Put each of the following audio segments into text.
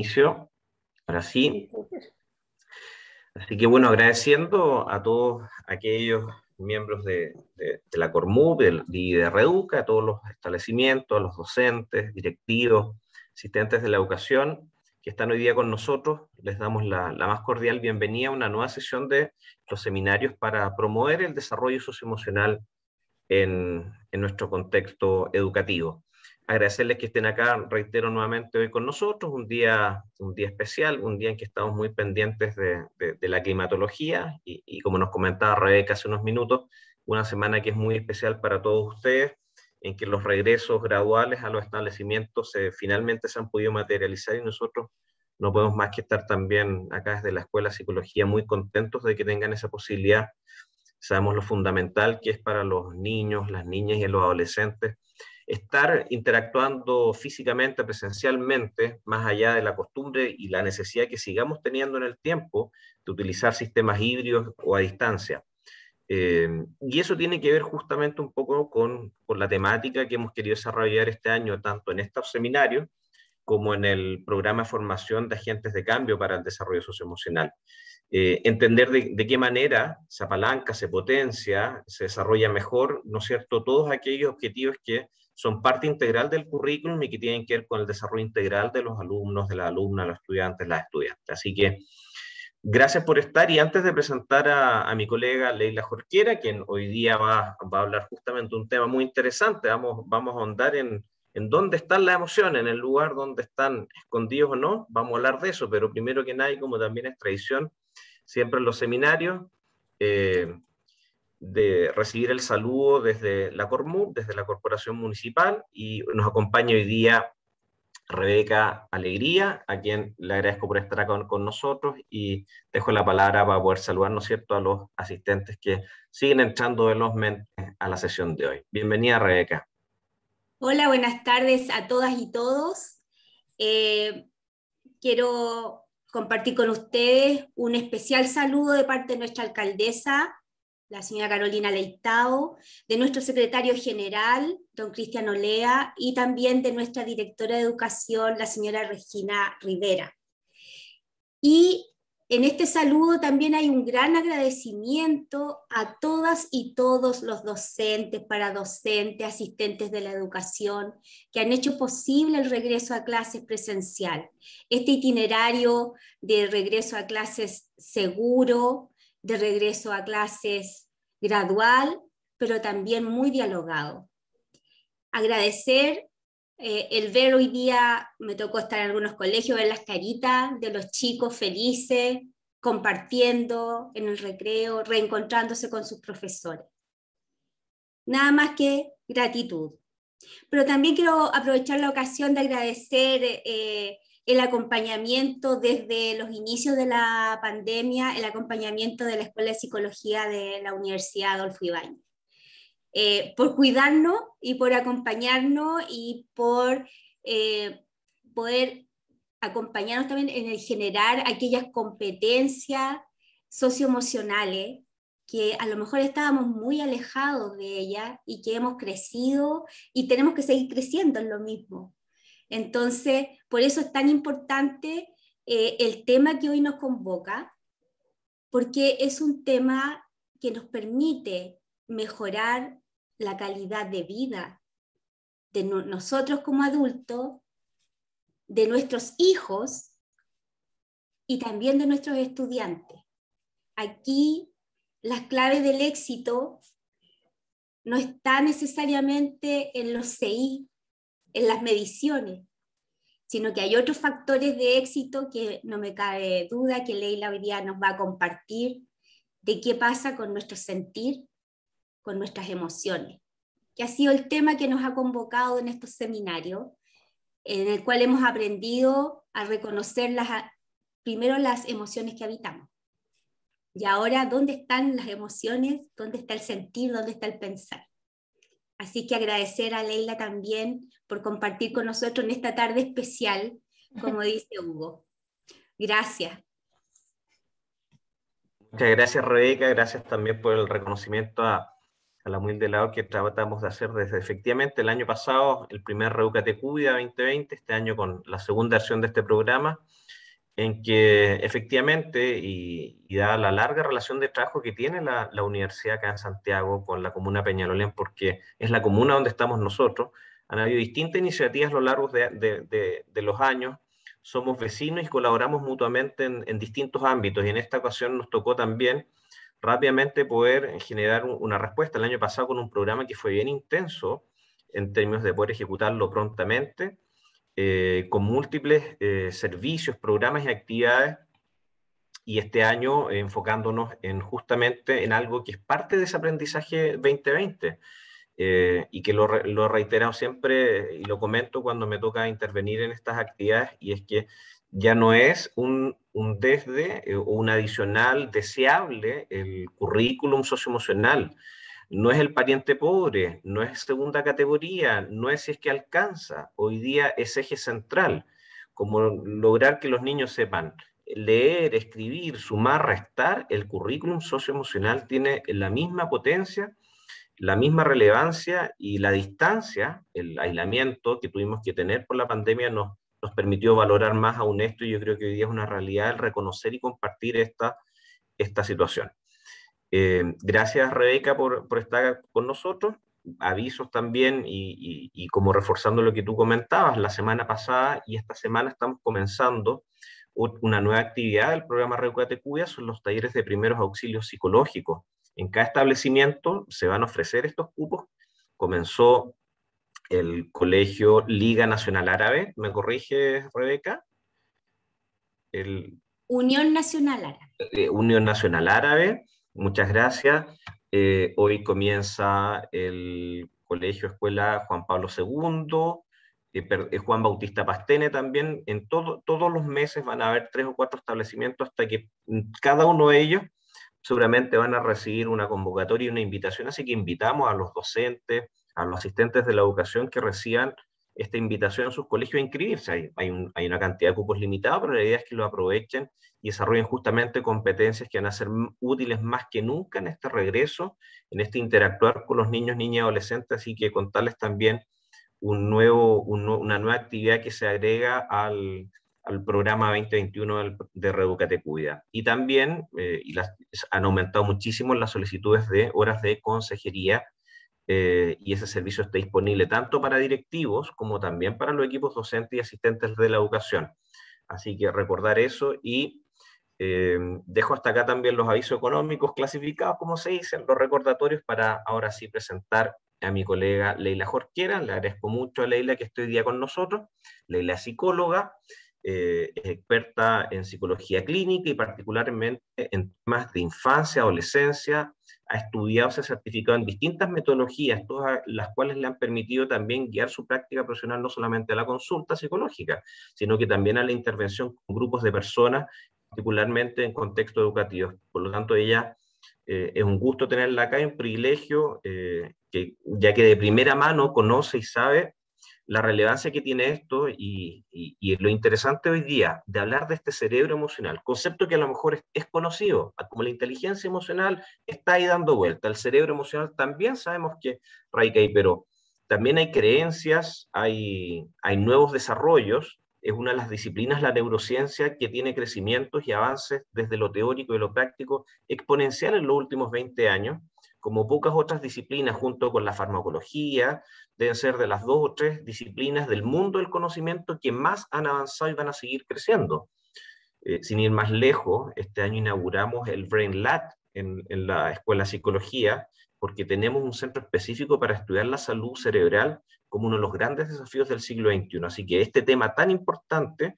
inicio. Ahora sí. Así que bueno, agradeciendo a todos aquellos miembros de, la Cormub y de, Reduca, a todos los establecimientos, a los docentes, directivos, asistentes de la educación que están hoy día con nosotros. Les damos la, más cordial bienvenida a una nueva sesión de los seminarios para promover el desarrollo socioemocional en nuestro contexto educativo agradecerles que estén acá, reitero nuevamente hoy con nosotros, un día, un día especial, un día en que estamos muy pendientes de, la climatología y, como nos comentaba Rebeca hace unos minutos, una semana que es muy especial para todos ustedes, en que los regresos graduales a los establecimientos se, finalmente se han podido materializar y nosotros no podemos más que estar también acá desde la Escuela de Psicología muy contentos de que tengan esa posibilidad. Sabemos lo fundamental que es para los niños, las niñas y los adolescentes estar interactuando físicamente, presencialmente, más allá de la costumbre y la necesidad que sigamos teniendo en el tiempo de utilizar sistemas híbridos o a distancia. Em, y eso tiene que ver justamente un poco con, la temática que hemos querido desarrollar este año, tanto en estos seminarios como en el programa de formación de agentes de cambio para el desarrollo socioemocional. Eh, entender de, qué manera se apalanca, se potencia, se desarrolla mejor, ¿no es cierto?, todos aquellos objetivos que son parte integral del currículum y que tienen que ver con el desarrollo integral de los alumnos, de las alumnas, los estudiantes, las estudiantes. Así que gracias por estar y antes de presentar a, mi colega Leila Jorquera, quien hoy día va, a hablar justamente de un tema muy interesante, vamos, vamos a ahondar en, dónde están las emociones, en el lugar donde están escondidos o no, vamos a hablar de eso, pero primero que nada, y como también es tradición, siempre en los seminarios, eh, de recibir el saludo desde la Cormu, desde la Corporación Municipal, y nos acompaña hoy día Rebeca Alegría, a quien le agradezco por estar con, nosotros y dejo la palabra para poder saludar, cierto?, a los asistentes que siguen entrando velozmente a la sesión de hoy. Bienvenida, Rebeca. Hola, buenas tardes a todas y todos. Eh, quiero compartir con ustedes un especial saludo de parte de nuestra alcaldesa, la señora Carolina Leitao, de nuestro secretario general, don Cristiano Olea, y también de nuestra directora de educación, la señora Regina Rivera. Y en este saludo también hay un gran agradecimiento a todas y todos los docentes, para docentes, asistentes de la educación que han hecho posible el regreso a clases presencial. Este itinerario de regreso a clases seguro, de regreso a clases gradual, pero también muy dialogado. Agradecer eh, el ver hoy día, me tocó estar en algunos colegios, ver las caritas de los chicos felices, compartiendo en el recreo, reencontrándose con sus profesores. Nada más que gratitud. Pero también quiero aprovechar la ocasión de agradecer eh, el acompañamiento desde los inicios de la pandemia, el acompañamiento de la Escuela de Psicología de la Universidad Adolfo Ibáñez. Eh, por cuidarnos y por acompañarnos y por eh, poder acompañarnos también en el generar aquellas competencias socioemocionales que a lo mejor estábamos muy alejados de ellas y que hemos crecido y tenemos que seguir creciendo en lo mismo. Entonces, por eso es tan importante eh, el tema que hoy nos convoca, porque es un tema que nos permite mejorar la calidad de vida de nosotros como adultos, de nuestros hijos y también de nuestros estudiantes. Aquí las claves del éxito no están necesariamente en los CI en las mediciones, sino que hay otros factores de éxito que no me cabe duda que Leila hoy día nos va a compartir de qué pasa con nuestro sentir, con nuestras emociones, que ha sido el tema que nos ha convocado en estos seminarios, en el cual hemos aprendido a reconocer las, primero las emociones que habitamos. Y ahora, ¿dónde están las emociones? ¿Dónde está el sentir? ¿Dónde está el pensar? Así que agradecer a Leila también por compartir con nosotros en esta tarde especial, como dice Hugo. Gracias. Muchas gracias, Rebeca. Gracias también por el reconocimiento a, a la humilde lado que tratamos de hacer desde efectivamente el año pasado, el primer Reducate Cuida 2020, este año con la segunda versión de este programa en que efectivamente, y, y dada la larga relación de trabajo que tiene la, universidad acá en Santiago con la comuna Peñalolén, porque es la comuna donde estamos nosotros, han habido distintas iniciativas a lo largo de, los años. Somos vecinos y colaboramos mutuamente en, distintos ámbitos, y en esta ocasión nos tocó también rápidamente poder generar una respuesta el año pasado con un programa que fue bien intenso en términos de poder ejecutarlo prontamente eh, con múltiples eh, servicios, programas y actividades, y este año eh, enfocándonos en justamente en algo que es parte de ese aprendizaje 2020. y que lo, lo he reiterado siempre y lo comento cuando me toca intervenir en estas actividades, y es que ya no es un, un desde o un adicional deseable el currículum socioemocional, no es el pariente pobre, no es segunda categoría, no es si es que alcanza. Hoy día es eje central, como lograr que los niños sepan leer, escribir, sumar, restar, el currículum socioemocional tiene la misma potencia, la misma relevancia y la distancia, el aislamiento que tuvimos que tener por la pandemia nos, nos permitió valorar más aún esto y yo creo que hoy día es una realidad el reconocer y compartir esta, esta situación. Eh, gracias, Rebeca, por, estar con nosotros. Avisos también y, como reforzando lo que tú comentabas, la semana pasada y esta semana estamos comenzando una nueva actividad del programa Reucate son los talleres de primeros auxilios psicológicos. En cada establecimiento se van a ofrecer estos cupos. Comenzó el colegio Liga Nacional Árabe, me corrige Rebeca. El, Unión Nacional Árabe. Eh, Unión Nacional Árabe Muchas gracias. Eh, hoy comienza el Colegio Escuela Juan Pablo II, eh, eh, Juan Bautista Pastene también. En todos los meses van a haber tres o cuatro establecimientos hasta que mm, cada uno de ellos seguramente van a recibir una convocatoria y una invitación. Así que invitamos a los docentes, a los asistentes de la educación que reciban esta invitación a sus colegios a inscribirse. Hay, una cantidad de cupos limitada, pero la idea es que lo aprovechen y desarrollen justamente competencias que van a ser útiles más que nunca en este regreso, en este interactuar con los niños, niñas y adolescentes, así que contarles también un nuevo, una nueva actividad que se agrega al, al programa 2021 de Reeducate Cuida. Y también eh, y las, han aumentado muchísimo las solicitudes de horas de consejería eh, y ese servicio está disponible tanto para directivos como también para los equipos docentes y asistentes de la educación. Así que recordar eso y eh, dejo hasta acá también los avisos económicos clasificados, como se dicen, los recordatorios para ahora sí presentar a mi colega Leila Jorquera. Le agradezco mucho a Leila que esté hoy día con nosotros. Leila es psicóloga, eh, es experta en psicología clínica y particularmente en temas de infancia, adolescencia, ha estudiado, se ha certificado en distintas metodologías, todas las cuales le han permitido también guiar su práctica profesional no solamente a la consulta psicológica, sino que también a la intervención con grupos de personas, particularmente en contexto educativo. Por lo tanto, ella eh, es un gusto tenerla acá, y un privilegio, eh, que, ya que de primera mano conoce y sabe la relevancia que tiene esto y, lo interesante hoy día de hablar de este cerebro emocional, concepto que a lo mejor es, conocido, como la inteligencia emocional está ahí dando vuelta, el cerebro emocional también sabemos que radica ahí, pero también hay creencias, hay, hay nuevos desarrollos, es una de las disciplinas, la neurociencia, que tiene crecimientos y avances desde lo teórico y lo práctico exponencial en los últimos 20 años, como pocas otras disciplinas, junto con la farmacología, deben ser de las dos o tres disciplinas del mundo del conocimiento que más han avanzado y van a seguir creciendo. Eh, sin ir más lejos, este año inauguramos el Brain Lab en, en la Escuela de Psicología, porque tenemos un centro específico para estudiar la salud cerebral como uno de los grandes desafíos del siglo XXI. Así que este tema tan importante,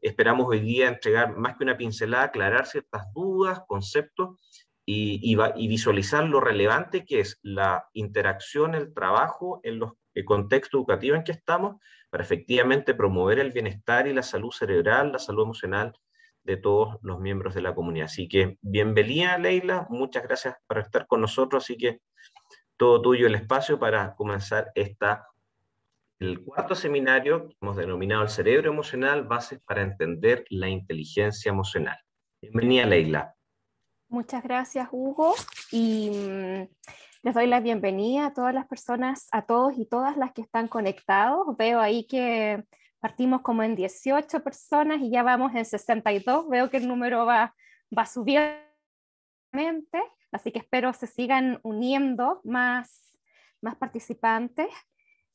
esperamos hoy día entregar más que una pincelada, aclarar ciertas dudas, conceptos y, y, y visualizar lo relevante que es la interacción, el trabajo en los el contexto educativo en que estamos para efectivamente promover el bienestar y la salud cerebral, la salud emocional de todos los miembros de la comunidad. Así que bienvenida Leila, muchas gracias por estar con nosotros, así que todo tuyo el espacio para comenzar esta, el cuarto seminario que hemos denominado el cerebro emocional, bases para entender la inteligencia emocional. Bienvenida Leila. Muchas gracias Hugo y mm, les doy la bienvenida a todas las personas, a todos y todas las que están conectados. Veo ahí que partimos como en 18 personas y ya vamos en 62. Veo que el número va, va subiendo. Así que espero se sigan uniendo más, participantes.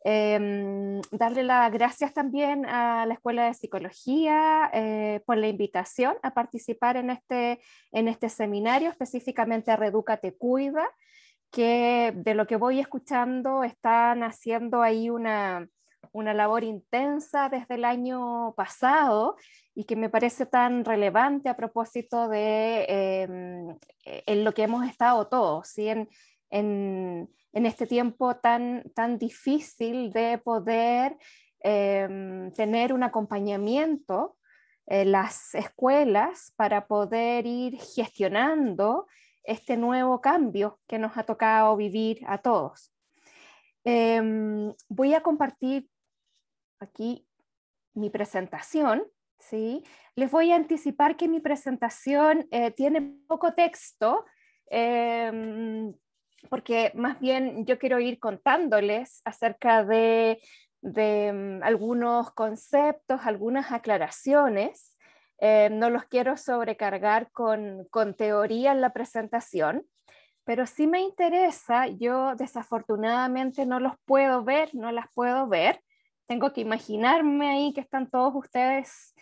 Em, darle las gracias también a la Escuela de Psicología eh, por la invitación a participar en este, en este seminario, específicamente a Reduca Cuida, que de lo que voy escuchando están haciendo ahí una, labor intensa desde el año pasado y que me parece tan relevante a propósito de em, e, en lo que hemos estado todos, en, este tiempo tan, difícil de poder em, tener un acompañamiento en las escuelas para poder ir gestionando este nuevo cambio que nos ha tocado vivir a todos. Em, voy a compartir aquí mi presentación. ¿sí? Les voy a anticipar que mi presentación eh, tiene poco texto, em, porque más bien yo quiero ir contándoles acerca de, de em, algunos conceptos, algunas aclaraciones eh, no los quiero sobrecargar con, teoría en la presentación, pero sí me interesa, yo desafortunadamente no los puedo ver, no las puedo ver, tengo que imaginarme ahí que están todos ustedes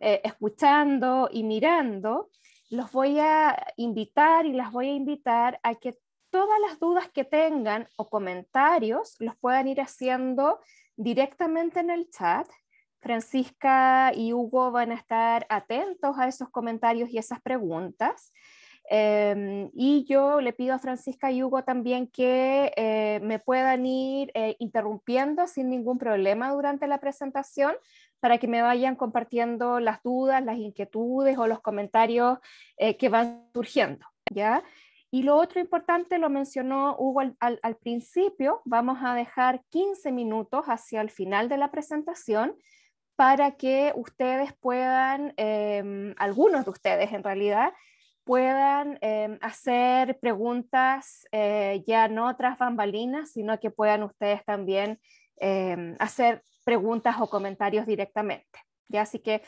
eh, escuchando y mirando, los voy a invitar y las voy a invitar a que todas las dudas que tengan o comentarios los puedan ir haciendo directamente en el chat Francisca y Hugo van a estar atentos a esos comentarios y esas preguntas. Em, y yo le pido a Francisca y Hugo también que eh, me puedan ir eh, interrumpiendo sin ningún problema durante la presentación para que me vayan compartiendo las dudas, las inquietudes o los comentarios eh, que van surgiendo. Y lo otro importante, lo mencionó Hugo al principio, vamos a dejar 15 minutos hacia el final de la presentación para que ustedes puedan, em, algunos de ustedes en realidad, puedan em, hacer preguntas eh, ya no tras bambalinas, sino que puedan ustedes también em, hacer preguntas o comentarios directamente. Así que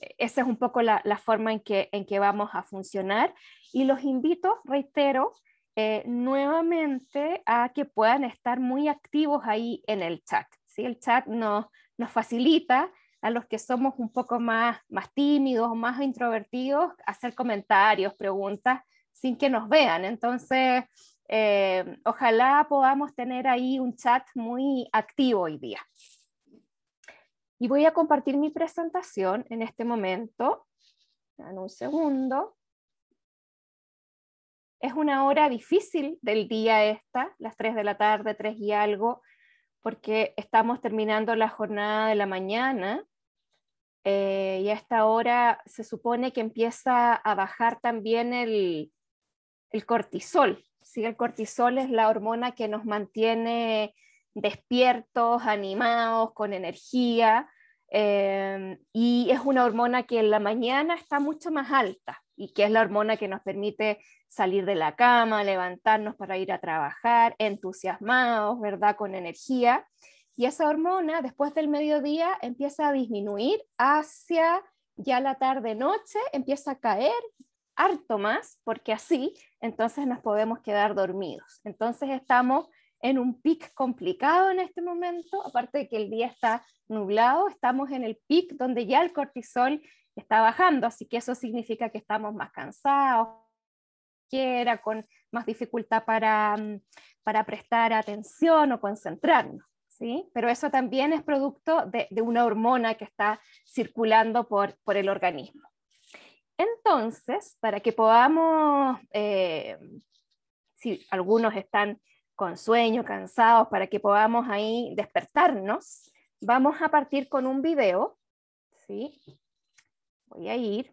eh, esa es un poco la, forma en que, vamos a funcionar. Y los invito, reitero, eh, nuevamente a que puedan estar muy activos ahí en el chat. ¿sí? El chat nos, nos facilita a los que somos un poco más, más tímidos más introvertidos, hacer comentarios, preguntas, sin que nos vean. Entonces, eh, ojalá podamos tener ahí un chat muy activo hoy día. Y voy a compartir mi presentación en este momento. En un segundo. Es una hora difícil del día esta, las 3 de la tarde, 3 y algo porque estamos terminando la jornada de la mañana eh, y a esta hora se supone que empieza a bajar también el, cortisol. El cortisol es la hormona que nos mantiene despiertos, animados, con energía. Eh, y es una hormona que en la mañana está mucho más alta y que es la hormona que nos permite salir de la cama, levantarnos para ir a trabajar, entusiasmados, ¿verdad? Con energía. Y esa hormona después del mediodía empieza a disminuir hacia ya la tarde-noche, empieza a caer harto más, porque así entonces nos podemos quedar dormidos. Entonces estamos en un pic complicado en este momento, aparte de que el día está nublado, estamos en el pic donde ya el cortisol está bajando, así que eso significa que estamos más cansados, quiera con más dificultad para, mm, prestar atención o concentrarnos. ¿Sí? Pero eso también es producto de, una hormona que está circulando por, el organismo. Entonces, para que podamos, eh, si algunos están con sueño, cansados, para que podamos ahí despertarnos, vamos a partir con un video, ¿sí? Voy a ir.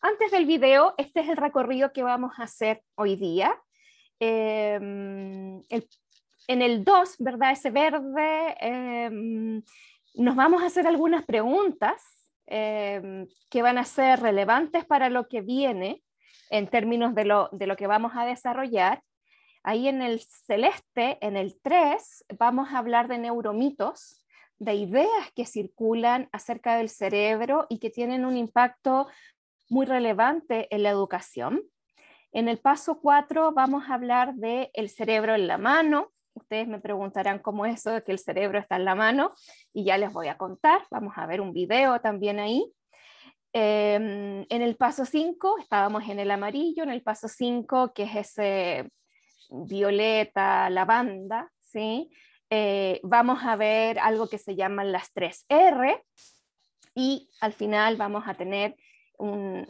Antes del video, este es el recorrido que vamos a hacer hoy día. Em, en el 2, ¿verdad? Ese verde, em, nos vamos a hacer algunas preguntas em, que van a ser relevantes para lo que viene en términos de lo, de lo que vamos a desarrollar. Ahí en el celeste, en el 3, vamos a hablar de neuromitos de ideas que circulan acerca del cerebro y que tienen un impacto muy relevante en la educación. En el paso 4 vamos a hablar de el cerebro en la mano. Ustedes me preguntarán cómo es eso de que el cerebro está en la mano y ya les voy a contar. Vamos a ver un video también ahí. Em, en el paso 5 estábamos en el amarillo, en el paso 5 que es ese violeta, lavanda, ¿sí? Eh, vamos a ver algo que se llaman las 3 R y al final vamos a tener un,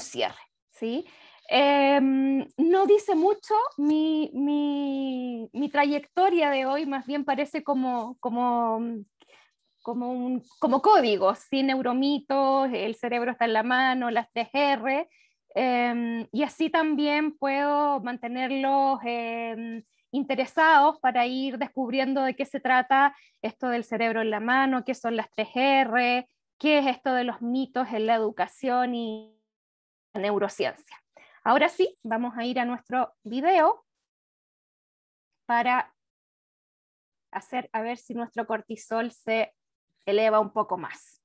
cierre. ¿sí? Em, no dice mucho, mi, mi, mi, trayectoria de hoy más bien parece como, como, como, un, como código, sin el cerebro está en la mano, las 3 R, em, y así también puedo mantenerlos em, interesados para ir descubriendo de qué se trata esto del cerebro en la mano, qué son las 3R, qué es esto de los mitos en la educación y la neurociencia. Ahora sí, vamos a ir a nuestro video para hacer a ver si nuestro cortisol se eleva un poco más.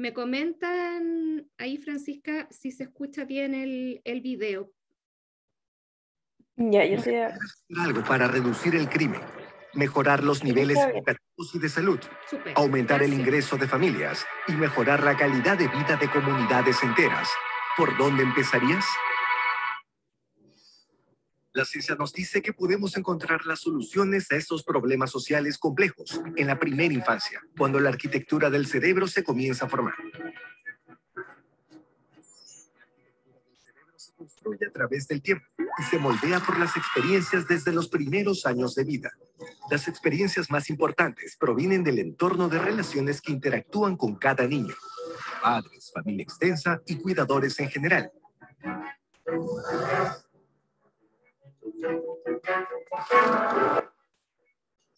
Me comentan ahí, Francisca, si se escucha bien el, el video. Ya, yo sé. Algo para reducir el crimen, mejorar los niveles educativos y de salud, aumentar el ingreso de familias y mejorar la calidad de vida de comunidades enteras. ¿Por dónde empezarías? La ciencia nos dice que podemos encontrar las soluciones a estos problemas sociales complejos en la primera infancia, cuando la arquitectura del cerebro se comienza a formar. se construye a través del tiempo y se moldea por las experiencias desde los primeros años de vida. Las experiencias más importantes provienen del entorno de relaciones que interactúan con cada niño, padres, familia extensa y cuidadores en general.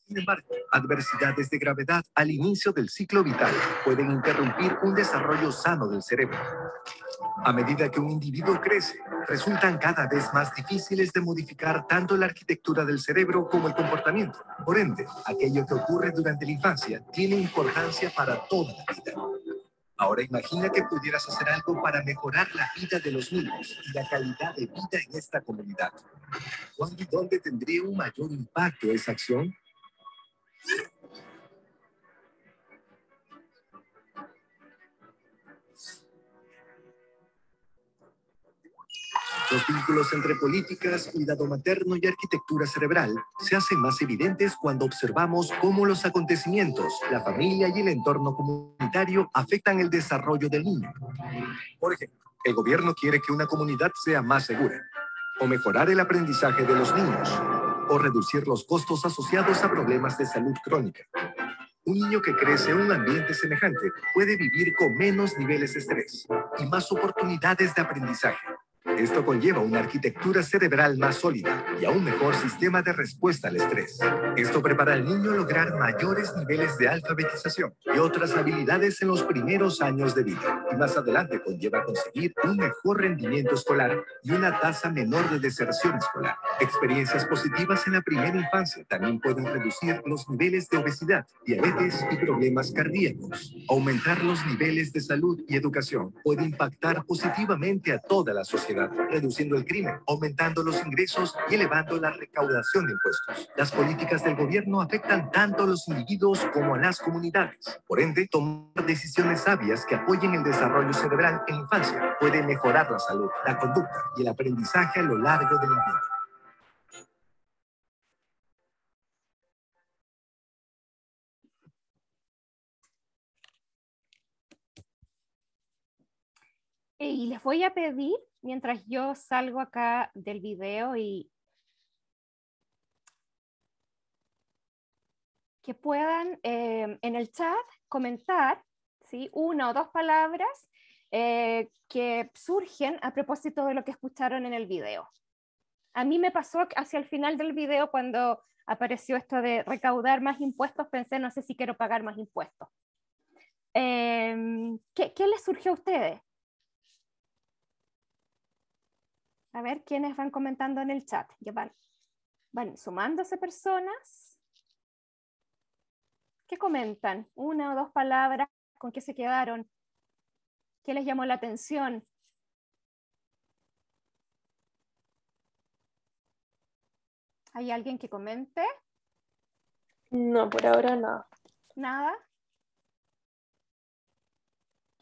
Sin embargo, adversidades de gravedad al inicio del ciclo vital pueden interrumpir un desarrollo sano del cerebro. A medida que un individuo crece, resultan cada vez más difíciles de modificar tanto la arquitectura del cerebro como el comportamiento. Por ende, aquello que ocurre durante la infancia tiene importancia para toda la vida. Ahora imagina que pudieras hacer algo para mejorar la vida de los niños y la calidad de vida en esta comunidad. ¿Cuándo dónde tendría un mayor impacto esa acción? Los vínculos entre políticas, cuidado materno y arquitectura cerebral se hacen más evidentes cuando observamos cómo los acontecimientos, la familia y el entorno comunitario afectan el desarrollo del niño. Por ejemplo, el gobierno quiere que una comunidad sea más segura, o mejorar el aprendizaje de los niños, o reducir los costos asociados a problemas de salud crónica. Un niño que crece en un ambiente semejante puede vivir con menos niveles de estrés y más oportunidades de aprendizaje. Esto conlleva una arquitectura cerebral más sólida y a un mejor sistema de respuesta al estrés. Esto prepara al niño a lograr mayores niveles de alfabetización y otras habilidades en los primeros años de vida. Y más adelante conlleva conseguir un mejor rendimiento escolar y una tasa menor de deserción escolar. Experiencias positivas en la primera infancia también pueden reducir los niveles de obesidad, diabetes y problemas cardíacos. Aumentar los niveles de salud y educación puede impactar positivamente a toda la sociedad, reduciendo el crimen, aumentando los ingresos y elevando la recaudación de impuestos. Las políticas del gobierno afectan tanto a los individuos como a las comunidades. Por ende, tomar decisiones sabias que apoyen el desarrollo cerebral en infancia puede mejorar la salud, la conducta y el aprendizaje a lo largo del la Eh, y les voy a pedir, mientras yo salgo acá del video y que puedan eh, en el chat comentar ¿sí? una o dos palabras eh, que surgen a propósito de lo que escucharon en el video. A mí me pasó hacia el final del video cuando apareció esto de recaudar más impuestos, pensé, no sé si quiero pagar más impuestos. Em, ¿Qué les surgió a ustedes? A ver quiénes van comentando en el chat. van, sumándose personas ¿Qué comentan una o dos palabras con qué se quedaron, qué les llamó la atención, ¿Hay alguien que comente? No, por ahora no. ¿Nada?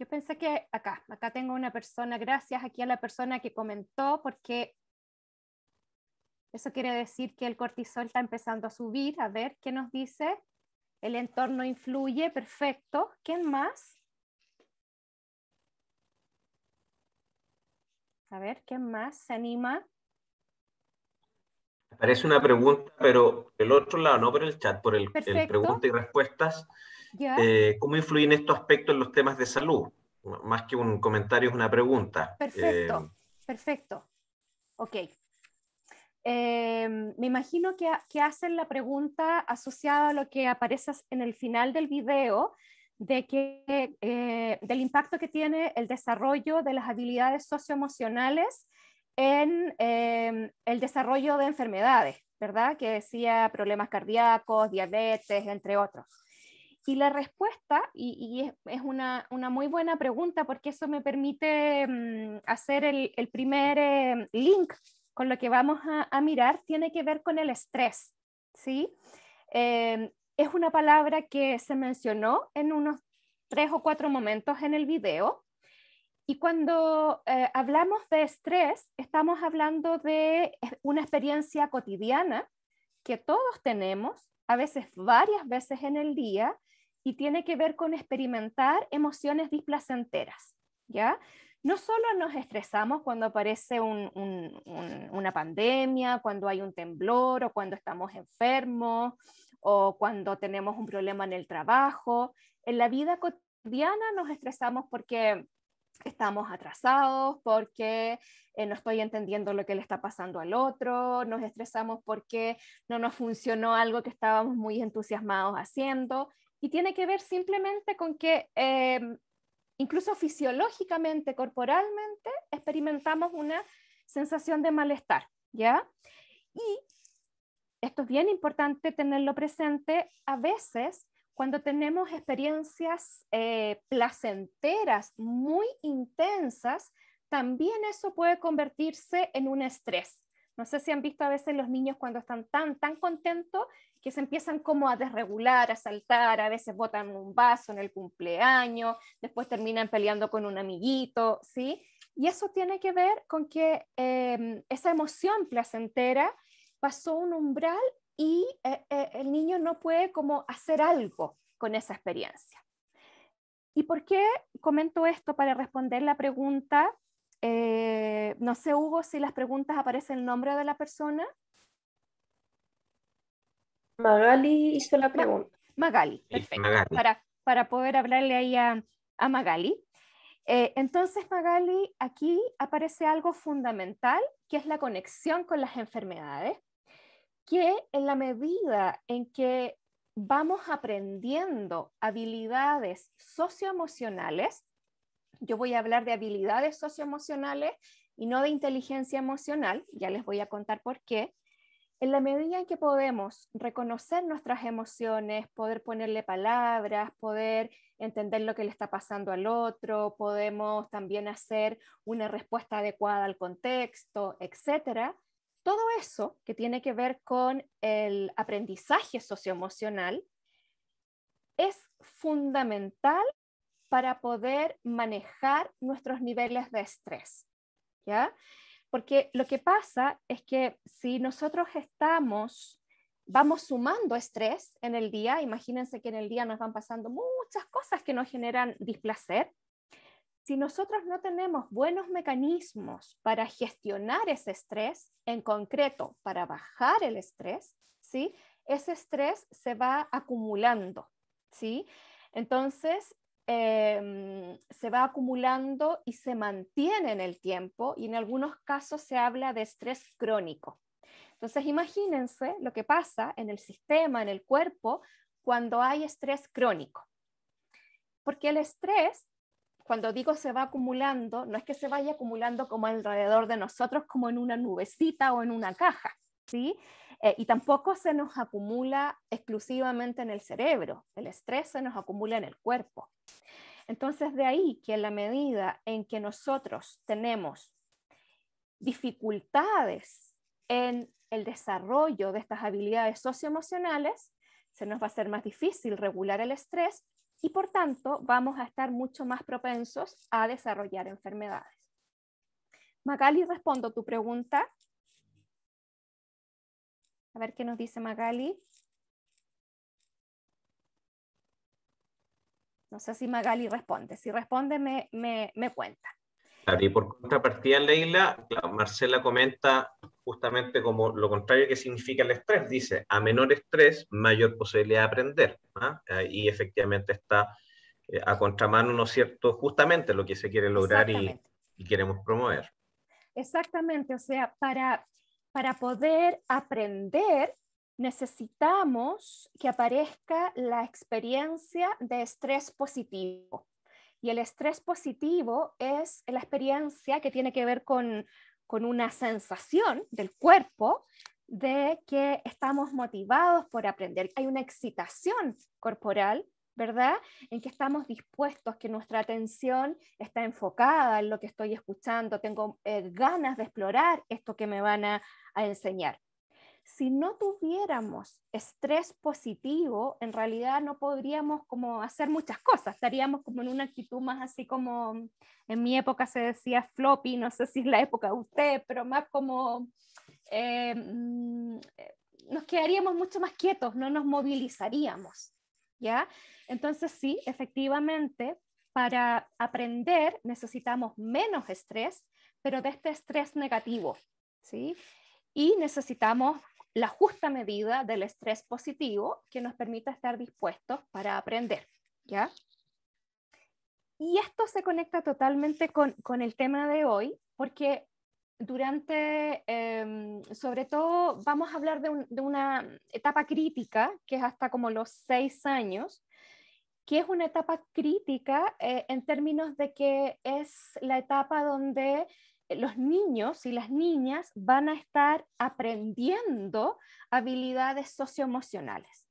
Yo pensé que acá, acá tengo una persona, gracias aquí a la persona que comentó, porque eso quiere decir que el cortisol está empezando a subir. A ver, ¿qué nos dice? El entorno influye, perfecto. ¿Quién más? A ver, ¿quién más se anima? Parece una pregunta, pero el otro lado, no por el chat, por el, pregunta y respuestas. Eh, ¿Cómo influyen estos aspectos en los temas de salud? Más que un comentario, es una pregunta. Perfecto, eh, perfecto. Ok. Em, me imagino que, hacen la pregunta asociada a lo que aparece en el final del video, de eh, del impacto que tiene el desarrollo de las habilidades socioemocionales en em, el desarrollo de enfermedades, ¿verdad? Que decía problemas cardíacos, diabetes, entre otros. Y la respuesta, y, es, una, muy buena pregunta porque eso me permite mm, hacer el, primer em, link con lo que vamos a, mirar, tiene que ver con el estrés. ¿sí? Em, es una palabra que se mencionó en unos tres o cuatro momentos en el video. Y cuando eh, hablamos de estrés, estamos hablando de eh, una experiencia cotidiana que todos tenemos, a veces varias veces en el día, y tiene que ver con experimentar emociones displacenteras, ¿ya? No solo nos estresamos cuando aparece una pandemia, cuando hay un temblor o cuando estamos enfermos o cuando tenemos un problema en el trabajo, en la vida cotidiana nos estresamos porque estamos atrasados, porque eh, no estoy entendiendo lo que le está pasando al otro, nos estresamos porque no nos funcionó algo que estábamos muy entusiasmados haciendo, y tiene que ver simplemente con que em, incluso fisiológicamente, corporalmente, experimentamos una sensación de malestar, ¿ya? Y esto es bien importante tenerlo presente, a veces cuando tenemos experiencias eh, placenteras muy intensas, también eso puede convertirse en un estrés. No sé si han visto a veces los niños cuando están tan, tan contentos que se empiezan como a desregular, a saltar, a veces botan un vaso en el cumpleaños, después terminan peleando con un amiguito, ¿sí? Y eso tiene que ver con que em, esa emoción placentera pasó un umbral y eh, eh, el niño no puede como hacer algo con esa experiencia. ¿Y por qué comento esto para responder la pregunta eh, no sé, Hugo, si las preguntas aparece el nombre de la persona. Magali hizo la pregunta. Magali, perfecto. Para, poder hablarle ahí a, Magali. Eh, entonces, Magali, aquí aparece algo fundamental, que es la conexión con las enfermedades, que en la medida en que vamos aprendiendo habilidades socioemocionales, yo voy a hablar de habilidades socioemocionales y no de inteligencia emocional, ya les voy a contar por qué. En la medida en que podemos reconocer nuestras emociones, poder ponerle palabras, poder entender lo que le está pasando al otro, podemos también hacer una respuesta adecuada al contexto, etcétera. Todo eso que tiene que ver con el aprendizaje socioemocional es fundamental para poder manejar nuestros niveles de estrés. ¿Ya? Porque lo que pasa es que si nosotros estamos, vamos sumando estrés en el día, imagínense que en el día nos van pasando muchas cosas que nos generan displacer, si nosotros no tenemos buenos mecanismos para gestionar ese estrés, en concreto para bajar el estrés, ¿sí? ese estrés se va acumulando. ¿sí? Entonces, Em, se va acumulando y se mantiene en el tiempo y en algunos casos se habla de estrés crónico. Entonces imagínense lo que pasa en el sistema, en el cuerpo, cuando hay estrés crónico. Porque el estrés, cuando digo se va acumulando, no es que se vaya acumulando como alrededor de nosotros, como en una nubecita o en una caja, eh, y tampoco se nos acumula exclusivamente en el cerebro, el estrés se nos acumula en el cuerpo. Entonces, de ahí que en la medida en que nosotros tenemos dificultades en el desarrollo de estas habilidades socioemocionales, se nos va a ser más difícil regular el estrés y por tanto vamos a estar mucho más propensos a desarrollar enfermedades. Magali, respondo tu pregunta. A ver qué nos dice Magali. No sé si Magali responde. Si responde, me, me, cuenta. y por contrapartida, Leila, Marcela comenta justamente como lo contrario que significa el estrés. Dice, a menor estrés, mayor posibilidad de aprender. ¿ah? Eh, y efectivamente está eh, a contramano, ¿no es cierto?, justamente lo que se quiere lograr y, y queremos promover. Exactamente, o sea, para para poder aprender necesitamos que aparezca la experiencia de estrés positivo. Y el estrés positivo es la experiencia que tiene que ver con, una sensación del cuerpo de que estamos motivados por aprender. Hay una excitación corporal ¿verdad? En que estamos dispuestos, que nuestra atención está enfocada en lo que estoy escuchando, tengo eh, ganas de explorar esto que me van a, enseñar. Si no tuviéramos estrés positivo, en realidad no podríamos como hacer muchas cosas, estaríamos como en una actitud más así como en mi época se decía floppy, no sé si es la época de usted, pero más como eh, mm, eh, nos quedaríamos mucho más quietos, no nos movilizaríamos. ¿ya? Entonces sí, efectivamente, para aprender necesitamos menos estrés, pero de este estrés negativo, ¿sí? Y necesitamos la justa medida del estrés positivo que nos permita estar dispuestos para aprender, ¿ya? Y esto se conecta totalmente con, con el tema de hoy, porque durante, em, sobre todo, vamos a hablar de, una etapa crítica, que es hasta como los seis años, que es una etapa crítica eh, en términos de que es la etapa donde los niños y las niñas van a estar aprendiendo habilidades socioemocionales.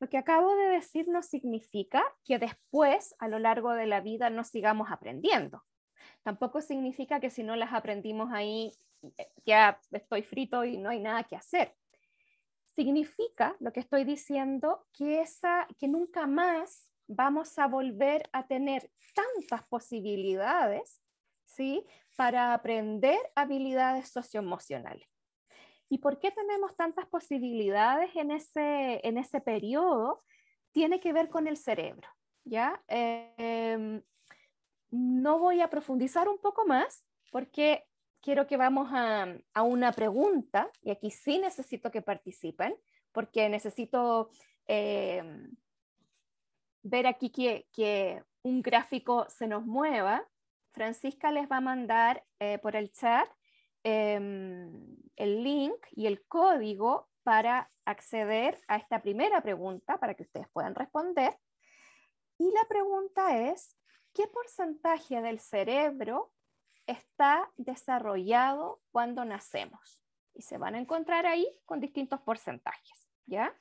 Lo que acabo de decir no significa que después, a lo largo de la vida, no sigamos aprendiendo tampoco significa que si no las aprendimos ahí, eh, ya estoy frito y no hay nada que hacer. Significa lo que estoy diciendo que, esa, que nunca más vamos a volver a tener tantas posibilidades ¿sí? para aprender habilidades socioemocionales. ¿Y por qué tenemos tantas posibilidades en ese, en ese periodo? Tiene que ver con el cerebro. ¿ya? Eh, no voy a profundizar un poco más porque quiero que vamos a, una pregunta y aquí sí necesito que participen porque necesito eh, ver aquí que, que, un gráfico se nos mueva. Francisca les va a mandar eh, por el chat em, el link y el código para acceder a esta primera pregunta para que ustedes puedan responder. Y la pregunta es, ¿qué porcentaje del cerebro está desarrollado cuando nacemos? Y se van a encontrar ahí con distintos porcentajes, ¿ya?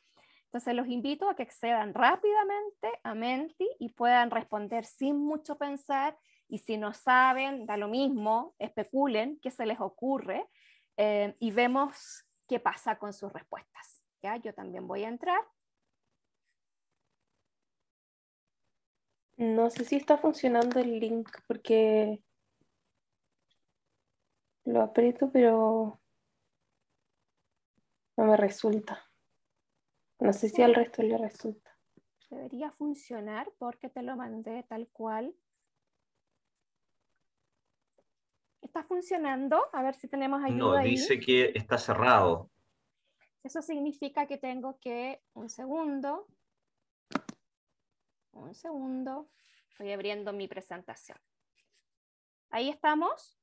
Entonces los invito a que accedan rápidamente a Menti y puedan responder sin mucho pensar y si no saben, da lo mismo, especulen qué se les ocurre eh, y vemos qué pasa con sus respuestas. ¿ya? Yo también voy a entrar No sé si está funcionando el link porque lo aprieto, pero no me resulta. No sé si al resto le resulta. Debería funcionar porque te lo mandé tal cual. ¿Está funcionando? A ver si tenemos ayuda. No, dice que está cerrado. Eso significa que tengo que, un segundo, un segundo, estoy abriendo mi presentación. Ahí estamos.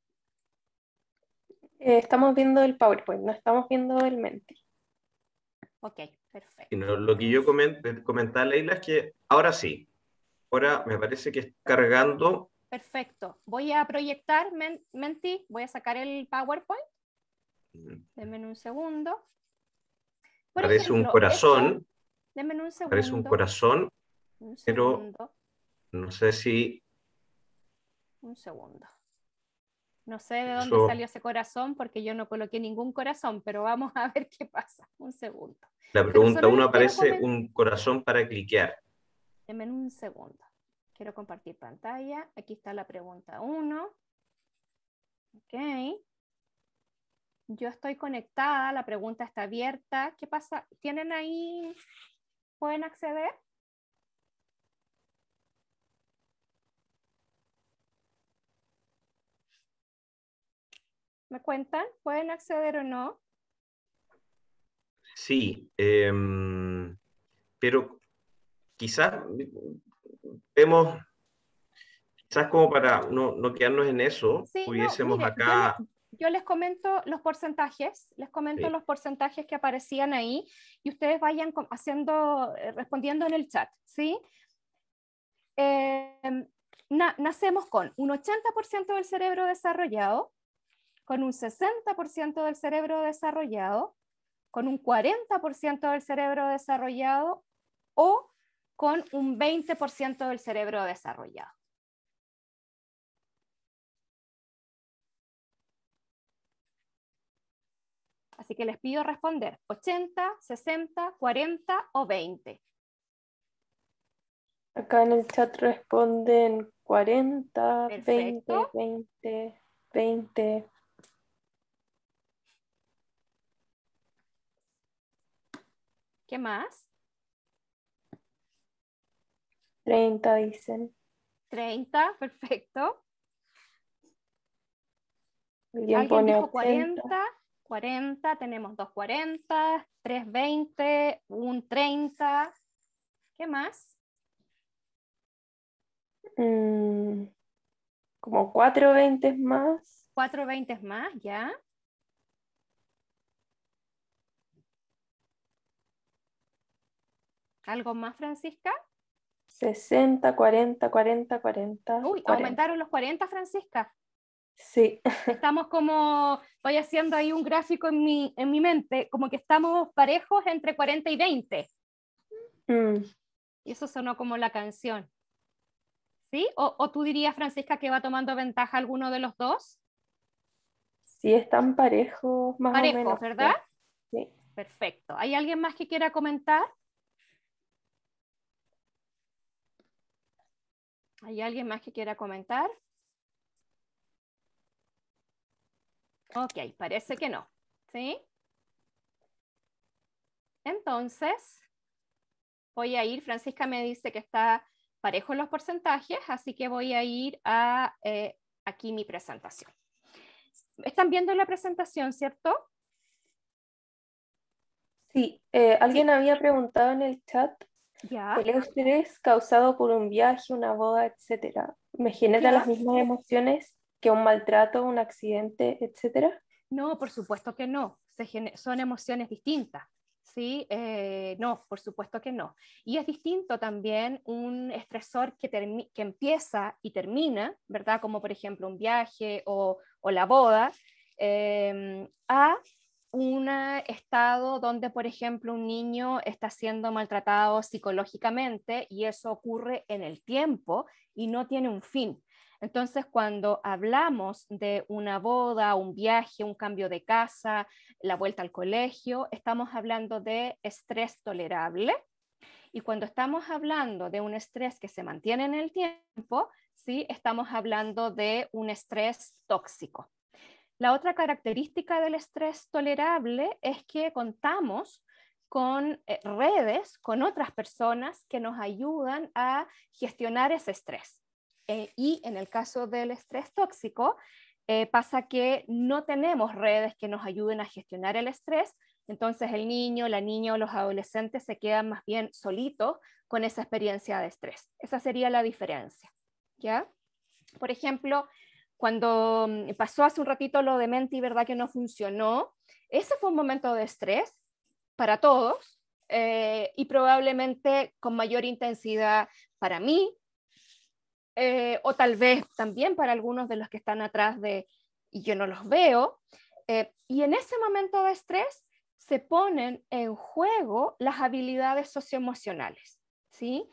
Eh, estamos viendo el PowerPoint, no estamos viendo el Menti. Ok, perfecto. lo que yo coment comentaba, Leila, es que ahora sí, ahora me parece que está cargando. Perfecto. Voy a proyectar mente, Menti, voy a sacar el PowerPoint. Denme un segundo. parece un corazón. un segundo. Parece un corazón un segundo. no sé si... Un segundo. No sé de dónde salió ese corazón porque yo no coloqué ningún corazón, pero vamos a ver qué pasa. Un segundo. La pregunta 1 aparece un corazón para cliquear. Déjenme un segundo. Quiero compartir pantalla. Aquí está la pregunta 1. Ok. Yo estoy conectada, la pregunta está abierta. ¿Qué pasa? ¿Tienen ahí? ¿Pueden acceder? cuentan? ¿Pueden acceder o no? Sí, em, pero quizás vemos, quizás como para no, quedarnos en eso, acá... Yo, les comento los porcentajes, les comento los porcentajes que aparecían ahí y ustedes vayan haciendo, eh, respondiendo en el chat, ¿sí? Em, nacemos con un 80% del cerebro desarrollado, con un 60% del cerebro desarrollado, con un 40% del cerebro desarrollado o con un 20% del cerebro desarrollado. Así que les pido responder 80, 60, 40 o 20. Acá en el chat responden 40, 20, 20, 20. ¿Qué más? 30, dicen. 30, perfecto. Alguien, pone dijo 40, 40, tenemos 40, 320, 30 ¿Qué más? Mm, como 420 más. 420 más, ya. ¿Algo más, Francisca? 60, 40, 40, 40. Uy, aumentaron los 40, Francisca. Sí. Estamos como, voy haciendo ahí un gráfico en mi, en mi mente, como que estamos parejos entre 40 y 20. Mm. Y eso sonó como la canción. ¿Sí? ¿O, tú dirías, Francisca, que va tomando ventaja alguno de los dos? Sí, están parejos, más o menos. Parejos, ¿verdad? Sí. Perfecto. ¿Hay alguien más que quiera comentar? ¿Hay alguien más que quiera comentar? Ok, parece que no. ¿Sí? Entonces, voy a ir, Francisca me dice que está parejo los porcentajes, así que voy a ir a eh, aquí mi presentación. ¿Están viendo la presentación, cierto? Sí, eh, alguien había preguntado en el chat ¿Ya? el estrés causado por un viaje, una boda, etcétera? ¿Me genera las mismas emociones que un maltrato, un accidente, etcétera? No, por supuesto que no. son emociones distintas. ¿sí? Eh, no, por supuesto que no. Y es distinto también un estresor que, que empieza y termina, ¿verdad? Como por ejemplo un viaje o, o la boda, eh, a un estado donde, por ejemplo, un niño está siendo maltratado psicológicamente y eso ocurre en el tiempo y no tiene un fin. Entonces, cuando hablamos de una boda, un viaje, un cambio de casa, la vuelta al colegio, estamos hablando de estrés tolerable. Y cuando estamos hablando de un estrés que se mantiene en el tiempo, sí, estamos hablando de un estrés tóxico. La otra característica del estrés tolerable es que contamos con eh, redes, con otras personas que nos ayudan a gestionar ese estrés. Eh, y en el caso del estrés tóxico, eh, pasa que no tenemos redes que nos ayuden a gestionar el estrés, entonces el niño, la niña o los adolescentes se quedan más bien solitos con esa experiencia de estrés. Esa sería la diferencia, ¿ya? Por ejemplo, cuando mm, pasó hace un ratito lo de Menti, ¿verdad? Que no funcionó. Ese fue un momento de estrés para todos eh, y probablemente con mayor intensidad para mí eh, o tal vez también para algunos de los que están atrás de y yo no los veo. Eh, y en ese momento de estrés se ponen en juego las habilidades socioemocionales, ¿sí?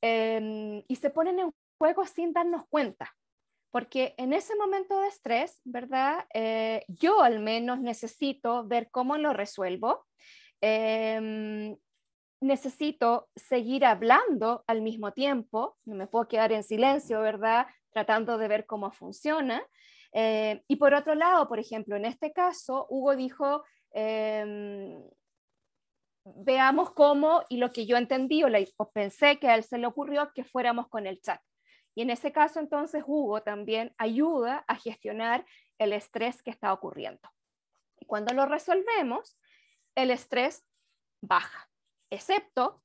Em, y se ponen en juego sin darnos cuenta porque en ese momento de estrés, ¿verdad? Eh, yo al menos necesito ver cómo lo resuelvo. Em, necesito seguir hablando al mismo tiempo, no me puedo quedar en silencio, ¿verdad? Tratando de ver cómo funciona. Eh, y por otro lado, por ejemplo, en este caso, Hugo dijo, em, veamos cómo y lo que yo entendí o, pensé que a él se le ocurrió que fuéramos con el chat. Y en ese caso, entonces, Hugo también ayuda a gestionar el estrés que está ocurriendo. Y cuando lo resolvemos, el estrés baja, excepto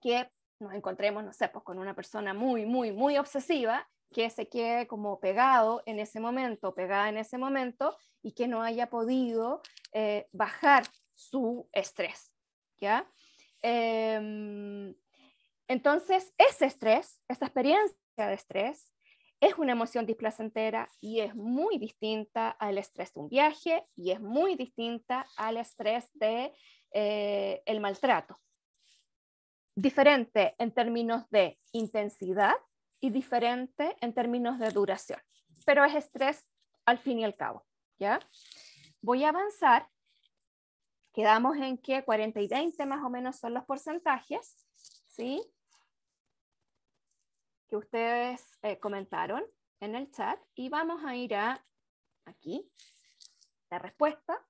que nos encontremos, no sé, pues con una persona muy, muy, muy obsesiva que se quede como pegado en ese momento, pegada en ese momento y que no haya podido eh, bajar su estrés, ¿ya? Em, entonces, ese estrés, esa experiencia de estrés, es una emoción displacentera y es muy distinta al estrés de un viaje y es muy distinta al estrés de eh, el maltrato. Diferente en términos de intensidad y diferente en términos de duración, pero es estrés al fin y al cabo, ¿ya? Voy a avanzar. Quedamos en que 40 y 20 más o menos son los porcentajes, ¿sí? que ustedes eh, comentaron en el chat y vamos a ir a aquí, la respuesta,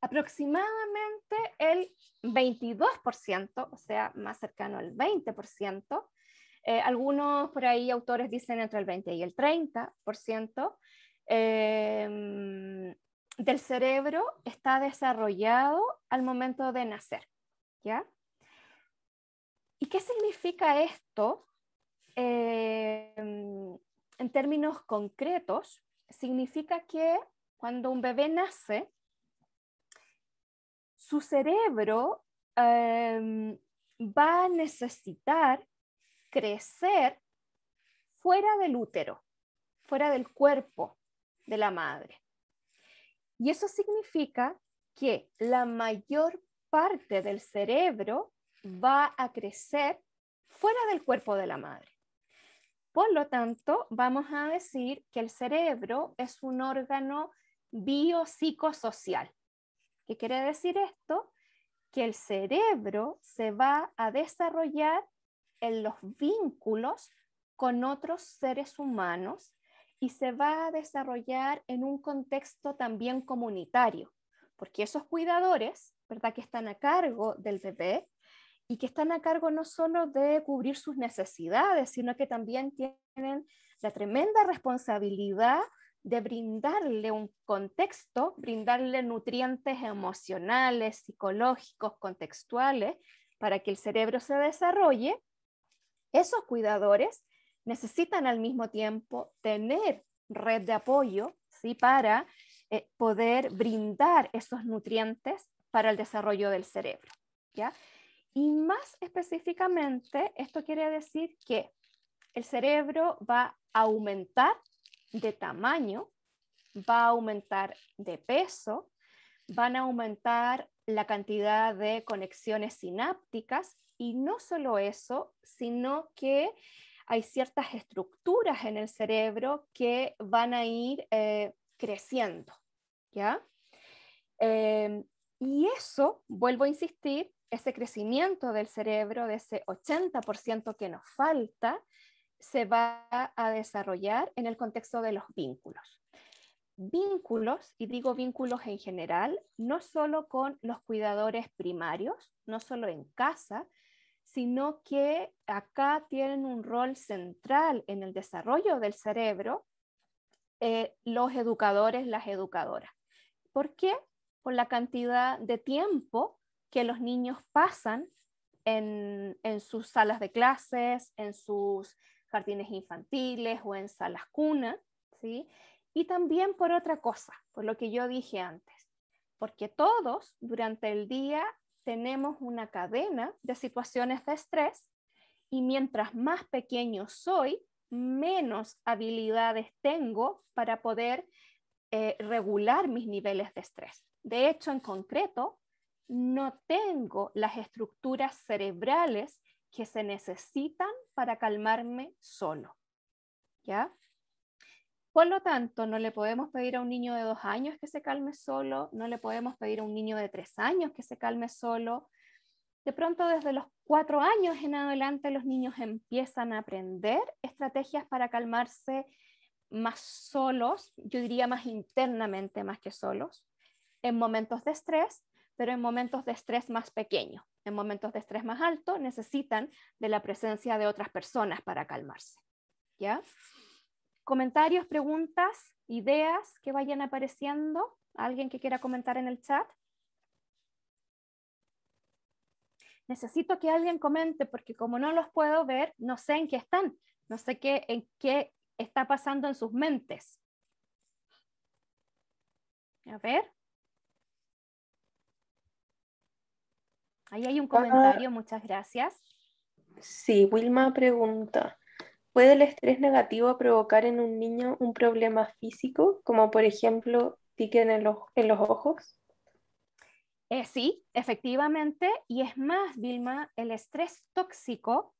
aproximadamente el 22%, o sea, más cercano al 20%. Eh, algunos por ahí autores dicen entre el 20 y el 30% em, del cerebro está desarrollado al momento de nacer. ¿ya? ¿Y qué significa esto Em, en términos concretos, significa que cuando un bebé nace, su cerebro em, va a necesitar crecer fuera del útero, fuera del cuerpo de la madre. Y eso significa que la mayor parte del cerebro va a crecer fuera del cuerpo de la madre. Por lo tanto, vamos a decir que el cerebro es un órgano biopsicosocial. ¿Qué quiere decir esto? Que el cerebro se va a desarrollar en los vínculos con otros seres humanos y se va a desarrollar en un contexto también comunitario, porque esos cuidadores, ¿verdad? Que están a cargo del bebé, y que están a cargo no solo de cubrir sus necesidades, sino que también tienen la tremenda responsabilidad de brindarle un contexto, brindarle nutrientes emocionales, psicológicos, contextuales, para que el cerebro se desarrolle, esos cuidadores necesitan al mismo tiempo tener red de apoyo ¿sí? para eh, poder brindar esos nutrientes para el desarrollo del cerebro. ¿ya? Y más específicamente, esto quiere decir que el cerebro va a aumentar de tamaño, va a aumentar de peso, van a aumentar la cantidad de conexiones sinápticas y no solo eso, sino que hay ciertas estructuras en el cerebro que van a ir eh, creciendo, em, y eso, vuelvo a insistir, ese crecimiento del cerebro, de ese 80% que nos falta, se va a desarrollar en el contexto de los vínculos. Vínculos, y digo vínculos en general, no solo con los cuidadores primarios, no solo en casa, sino que acá tienen un rol central en el desarrollo del cerebro eh, los educadores, las educadoras. ¿Por qué? Por la cantidad de tiempo que los niños pasan en, sus salas de clases, en sus jardines infantiles o en salas cuna, ¿sí? Y también por otra cosa, por lo que yo dije antes, porque todos durante el día tenemos una cadena de situaciones de estrés y mientras más pequeño soy, menos habilidades tengo para poder eh, regular mis niveles de estrés. De hecho, en concreto, no tengo las estructuras cerebrales que se necesitan para calmarme solo. ¿Ya? Por lo tanto, no le podemos pedir a un niño de dos años que se calme solo, no le podemos pedir a un niño de tres años que se calme solo. De pronto, desde los cuatro años en adelante, los niños empiezan a aprender estrategias para calmarse más solos, yo diría más internamente más que solos, en momentos de estrés pero en momentos de estrés más pequeño, en momentos de estrés más alto, necesitan de la presencia de otras personas para calmarse. ¿Ya? Comentarios, preguntas, ideas que vayan apareciendo. ¿Alguien que quiera comentar en el chat? Necesito que alguien comente porque como no los puedo ver, no sé en qué están, no sé qué, en qué está pasando en sus mentes. A ver. Ahí hay un ah. comentario, muchas gracias. Sí, Wilma pregunta, ¿puede el estrés negativo provocar en un niño un problema físico, como por ejemplo tique en, en los ojos? Eh, sí, efectivamente, y es más, Wilma, el estrés tóxico,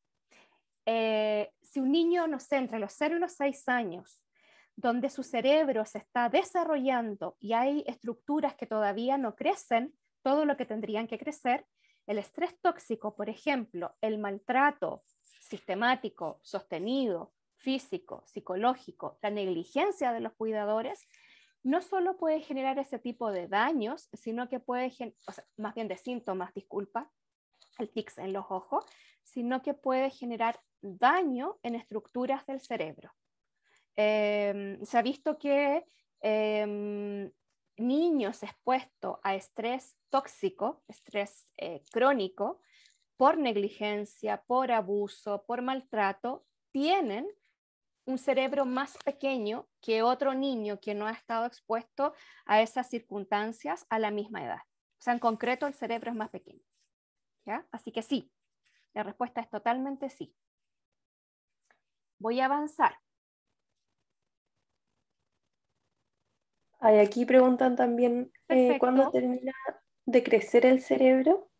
eh, si un niño, no sé, entre los 0 y los 6 años, donde su cerebro se está desarrollando y hay estructuras que todavía no crecen, todo lo que tendrían que crecer, el estrés tóxico, por ejemplo, el maltrato sistemático, sostenido, físico, psicológico, la negligencia de los cuidadores, no solo puede generar ese tipo de daños, sino que puede, o más bien de síntomas, disculpa, el tics en los ojos, sino que puede generar daño en estructuras del cerebro. Em, se ha visto que em, niños expuestos a estrés tóxico, estrés eh, crónico, por negligencia, por abuso, por maltrato, tienen un cerebro más pequeño que otro niño que no ha estado expuesto a esas circunstancias a la misma edad. O sea, en concreto el cerebro es más pequeño. ¿Ya? Así que sí, la respuesta es totalmente sí. Voy a avanzar. aquí preguntan también eh, cuándo termina de crecer el cerebro.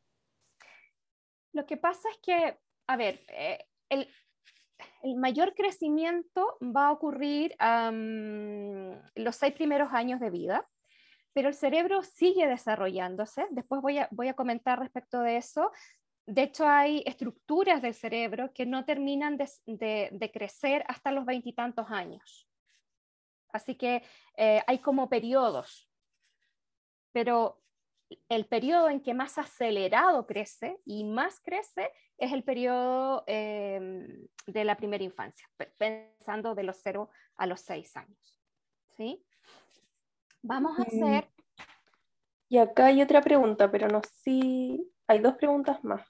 Lo que pasa es que, a ver, eh, el, mayor crecimiento va a ocurrir los seis primeros años de vida, pero el cerebro sigue desarrollándose. Después voy a, comentar respecto de eso. De hecho, hay estructuras del cerebro que no terminan de crecer hasta los veintitantos años. Así que eh, hay como periodos, pero el periodo en que más acelerado crece y más crece es el periodo em, de la primera infancia, pensando de los 0 a los 6 años. Vamos a mm. hacer... Y acá hay otra pregunta, pero no sé hay dos preguntas más.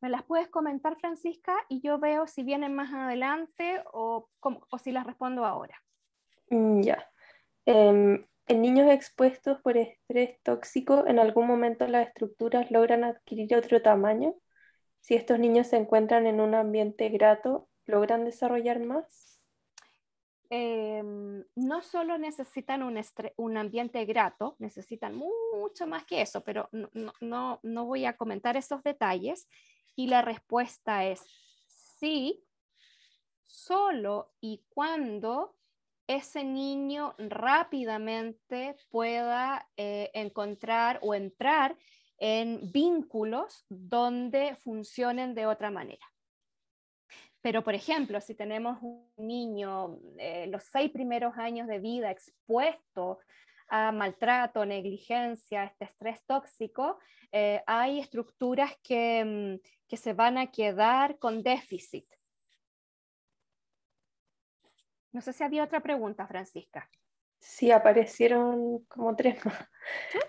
¿Me las puedes comentar, Francisca? Y yo veo si vienen más adelante o, o si las respondo ahora. Mm, ya. Em, en niños expuestos por estrés tóxico, en algún momento las estructuras logran adquirir otro tamaño. Si estos niños se encuentran en un ambiente grato, ¿logran desarrollar más? Em, no solo necesitan un, ambiente grato, necesitan mucho más que eso, pero no, no voy a comentar esos detalles. Y la respuesta es sí, solo y cuando ese niño rápidamente pueda eh, encontrar o entrar en vínculos donde funcionen de otra manera. Pero, por ejemplo, si tenemos un niño eh, los seis primeros años de vida expuesto a maltrato, negligencia, este estrés tóxico, eh, hay estructuras mm, que se van a quedar con déficit no sé si había otra pregunta, Francisca. Sí, aparecieron como tres más.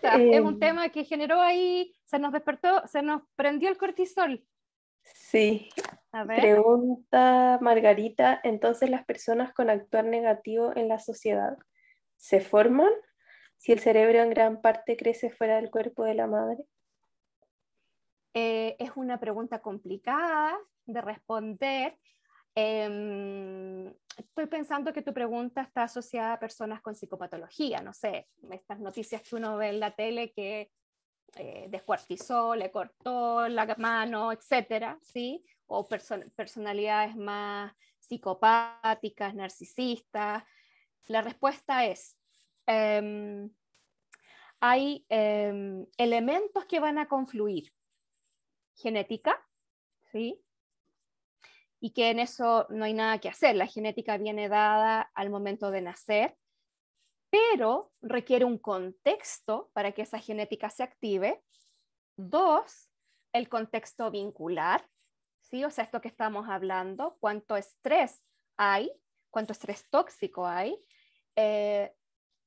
es eh, un tema que generó ahí, se nos despertó, se nos prendió el cortisol. Sí. Pregunta Margarita, entonces las personas con actuar negativo en la sociedad, ¿se forman si el cerebro en gran parte crece fuera del cuerpo de la madre? Eh, es una pregunta complicada de responder Em, estoy pensando que tu pregunta está asociada a personas con psicopatología, no sé, estas noticias que uno ve en la tele que eh, descuartizó, le cortó la mano, etcétera, ¿sí? O personalidades más psicopáticas, narcisistas. La respuesta es, em, hay em, elementos que van a confluir. Genética, ¿sí? y que en eso no hay nada que hacer. La genética viene dada al momento de nacer, pero requiere un contexto para que esa genética se active. Dos, el contexto vincular, ¿sí? O sea, esto que estamos hablando, cuánto estrés hay, cuánto estrés tóxico hay. Eh,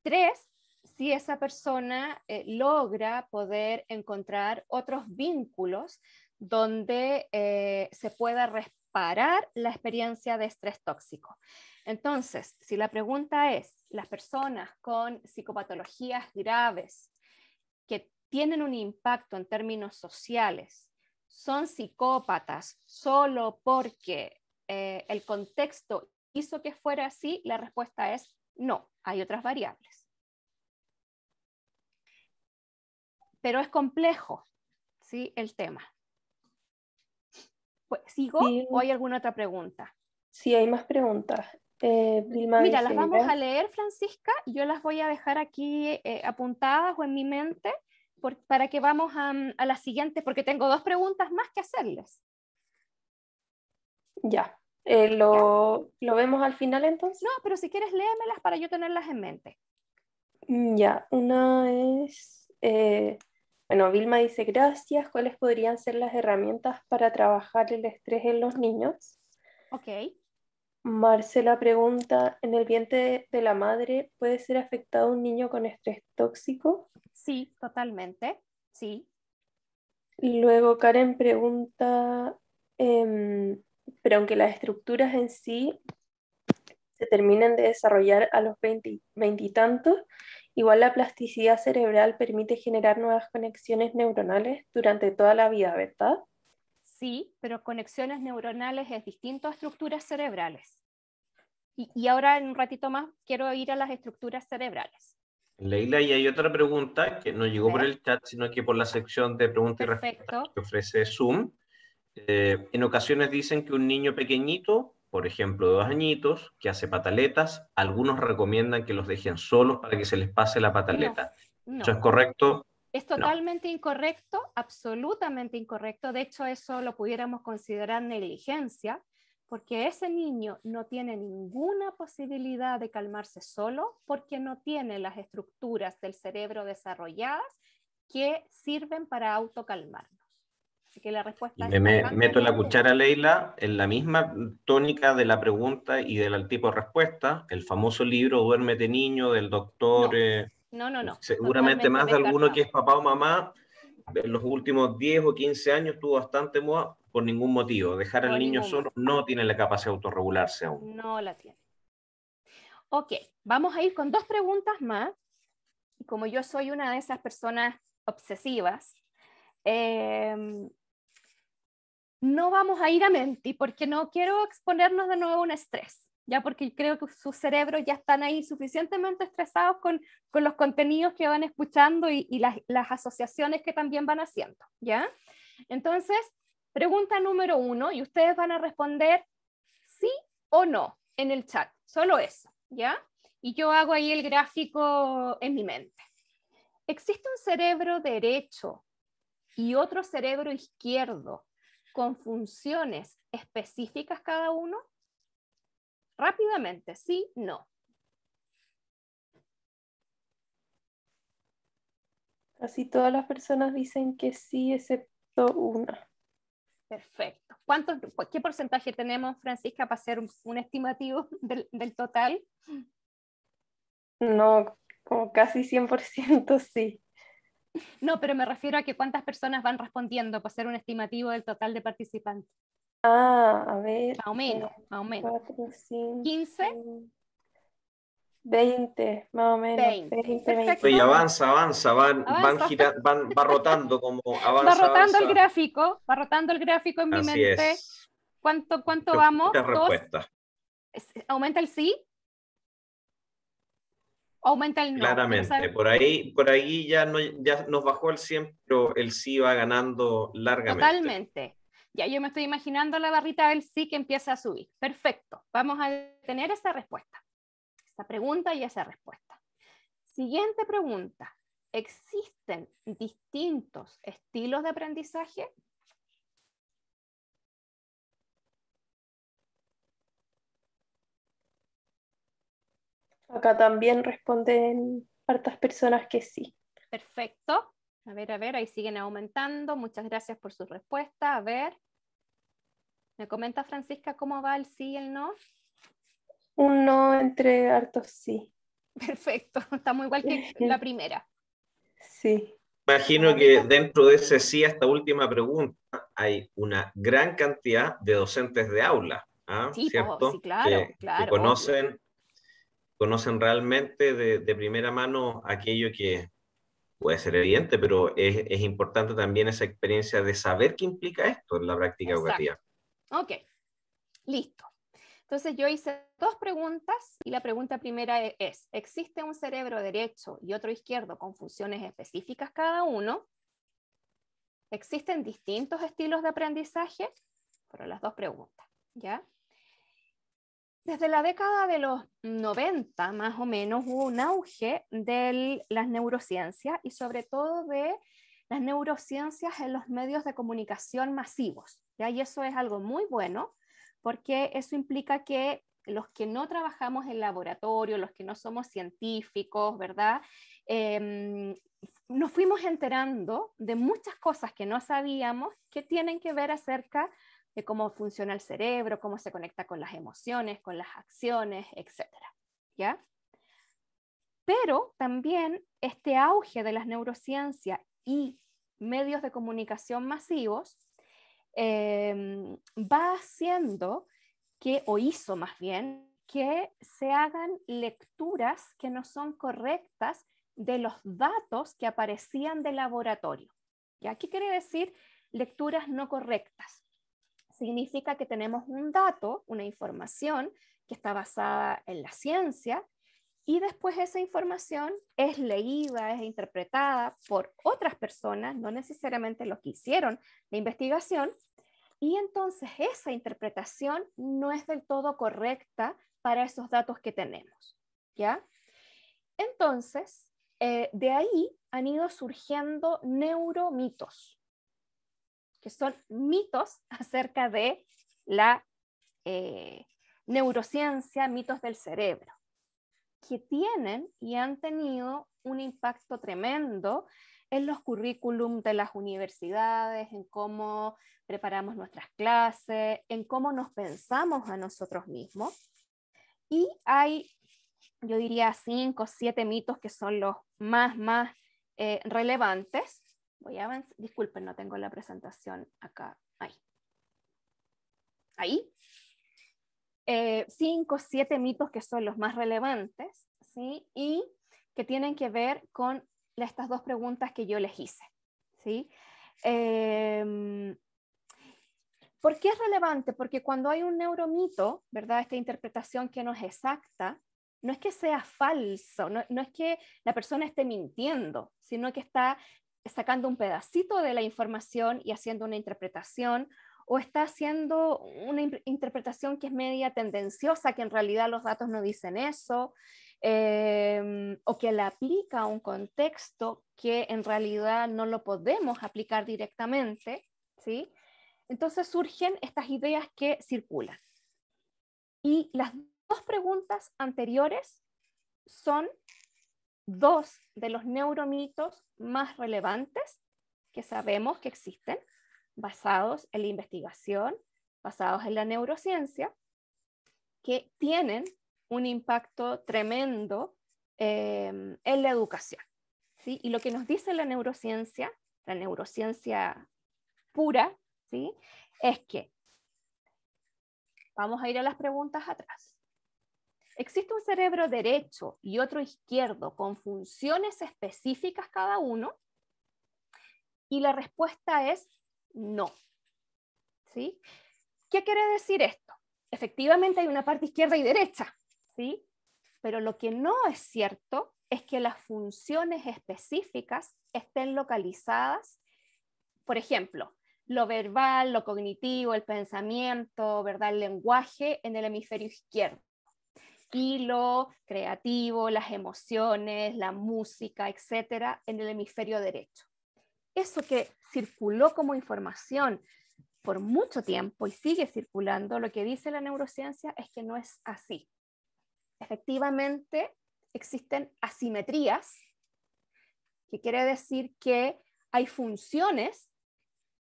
tres, si esa persona eh, logra poder encontrar otros vínculos donde eh, se pueda responder parar la experiencia de estrés tóxico. Entonces, si la pregunta es, las personas con psicopatologías graves que tienen un impacto en términos sociales, son psicópatas solo porque eh, el contexto hizo que fuera así, la respuesta es no, hay otras variables. Pero es complejo ¿sí? el tema. Pues, ¿Sigo o hay alguna otra pregunta? Sí, hay más preguntas. Eh, Mira, las vamos a leer, Francisca, yo las voy a dejar aquí eh, apuntadas o en mi mente para que vamos a, mm, la las siguientes, porque tengo dos preguntas más que hacerles. Eh, ya, lo, vemos al final entonces? No, pero si quieres léemelas para yo tenerlas en mente. Mm, ya, una es, bueno, Vilma dice, gracias, ¿cuáles podrían ser las herramientas para trabajar el estrés en los niños? Ok. Marcela pregunta, ¿en el vientre de la madre puede ser afectado un niño con estrés tóxico? Sí, totalmente, sí. Luego Karen pregunta, em, pero aunque las estructuras en sí se terminen de desarrollar a los veintitantos, 20, Igual la plasticidad cerebral permite generar nuevas conexiones neuronales durante toda la vida, ¿verdad? Sí, pero conexiones neuronales es distinto a estructuras cerebrales. Y, ahora en un ratito más quiero ir a las estructuras cerebrales. Leila, y hay otra pregunta que no llegó por el chat, sino que por la sección de preguntas y respuestas que ofrece Zoom. Eh, en ocasiones dicen que un niño pequeñito por ejemplo, de dos añitos, que hace pataletas, algunos recomiendan que los dejen solos para que se les pase la pataleta. ¿Eso es correcto? Es totalmente incorrecto, absolutamente incorrecto. De hecho, eso lo pudiéramos considerar negligencia, porque ese niño no tiene ninguna posibilidad de calmarse solo porque no tiene las estructuras del cerebro desarrolladas que sirven para autocalmar la respuesta me meto la cuchara, Leila, en la misma tónica de la pregunta y del tipo de respuesta, el famoso libro Duérmete niño del doctor... No, eh, no, no, Seguramente más de alguno que es papá o mamá, en los últimos 10 o 15 años tuvo bastante moda por ningún motivo. Dejar al niño solo no tiene la capacidad de autorregularse aún. No la tiene. Ok, vamos a ir con dos preguntas más. Como yo soy una de esas personas obsesivas, eh, no vamos a ir a Menti porque no quiero exponernos de nuevo a un estrés, ya porque creo que sus cerebros ya están ahí suficientemente estresados con, los contenidos que van escuchando y, las, las, asociaciones que también van haciendo, ¿ya? Entonces, pregunta número uno y ustedes van a responder sí o no en el chat, solo eso, ¿ya? Y yo hago ahí el gráfico en mi mente. ¿Existe un cerebro derecho y otro cerebro izquierdo con funciones específicas cada uno? Rápidamente, sí, no. Casi todas las personas dicen que sí, excepto una. Perfecto. ¿Qué porcentaje tenemos, Francisca, para hacer un, estimativo del, del, total? No, como casi 100% sí. No, pero me refiero a que cuántas personas van respondiendo para hacer un estimativo del total de participantes. Ah, a ver. Más o menos, 15. 20, más o menos. 20. avanza, avanza, van, va rotando como avanza. Va rotando el gráfico, va rotando el gráfico en mi mente. ¿Cuánto, cuánto vamos? Aumenta el sí, aumenta el número Claramente, por ahí, por ahí ya, ya nos bajó el 100, pero el sí va ganando largamente. Totalmente. Ya yo me estoy imaginando la barrita del sí que empieza a subir. Perfecto. Vamos a tener esa respuesta. Esa pregunta y esa respuesta. Siguiente pregunta. ¿Existen distintos estilos de aprendizaje? Acá también responden hartas personas que sí. Perfecto. A ver, a ver, ahí siguen aumentando. Muchas gracias por su respuesta. A ver. ¿Me comenta Francisca cómo va el sí y el no? Un no entre hartos sí. Perfecto. Estamos igual que la primera. Sí. Imagino que dentro de ese sí, a esta última pregunta, hay una gran cantidad de docentes de aula. ¿ah? Sí, sí, claro, claro. conocen conocen realmente de, primera mano aquello que puede ser evidente, pero es, importante también esa experiencia de saber qué implica esto en la práctica educativa. Ok, listo. Entonces yo hice dos preguntas y la pregunta primera e, es, ¿existe un cerebro derecho y otro izquierdo con funciones específicas cada uno? ¿Existen distintos estilos de aprendizaje? Pero las dos preguntas, ¿ya? Desde la década de los 90, más o menos, hubo un auge de las neurociencias y sobre todo de las neurociencias en los medios de comunicación masivos. Y eso es algo muy bueno porque eso implica que los que no trabajamos en laboratorio, los que no somos científicos, ¿verdad? Em, nos fuimos enterando de muchas cosas que no sabíamos que tienen que ver acerca de cómo funciona el cerebro, cómo se conecta con las emociones, con las acciones, etc. ¿Ya? Pero también este auge de las neurociencias y medios de comunicación masivos em, va haciendo que, o hizo más bien, que se hagan lecturas que no son correctas de los datos que aparecían de laboratorio. ¿Ya? ¿Qué quiere decir lecturas no correctas? significa que tenemos un dato, una información que está basada en la ciencia y después esa información es leída, es interpretada por otras personas, no necesariamente los que hicieron la investigación, y entonces esa interpretación no es del todo correcta para esos datos que tenemos, ¿ya? Entonces, eh, de ahí han ido surgiendo neuromitos que son mitos acerca de la eh, neurociencia, mitos del cerebro, que tienen y han tenido un impacto tremendo en los currículum de las universidades, en cómo preparamos nuestras clases, en cómo nos pensamos a nosotros mismos. Y hay, yo diría, cinco o siete mitos que son los más, más eh, relevantes Voy a Disculpen, no tengo la presentación acá. Ahí. Ahí. Eh, cinco, siete mitos que son los más relevantes, ¿sí? Y que tienen que ver con estas dos preguntas que yo les hice, ¿sí? Em, ¿Por qué es relevante? Porque cuando hay un neuromito, ¿verdad? Esta interpretación que no es exacta, no es que sea falso, no, es que la persona esté mintiendo, sino que está sacando un pedacito de la información y haciendo una interpretación o está haciendo una interpretación que es media tendenciosa, que en realidad los datos no dicen eso, em, o que la aplica a un contexto que en realidad no lo podemos aplicar directamente, ¿sí? Entonces surgen estas ideas que circulan. Y las dos preguntas anteriores son dos de los neuromitos más relevantes que sabemos que existen, basados en la investigación, basados en la neurociencia, que tienen un impacto tremendo em, en la educación. Y lo que nos dice la neurociencia, la neurociencia pura, ¿sí? es que vamos a ir a las preguntas atrás. Existe un cerebro derecho y otro izquierdo con funciones específicas cada uno. Y la respuesta es no. ¿Sí? ¿Qué quiere decir esto? Efectivamente hay una parte izquierda y derecha, ¿sí? Pero lo que no es cierto es que las funciones específicas estén localizadas, por ejemplo, lo verbal, lo cognitivo, el pensamiento, ¿verdad? el lenguaje en el hemisferio izquierdo estilo creativo, las emociones, la música, etcétera, en el hemisferio derecho. Eso que circuló como información por mucho tiempo y sigue circulando, lo que dice la neurociencia es que no es así. Efectivamente, existen asimetrías, que quiere decir que hay funciones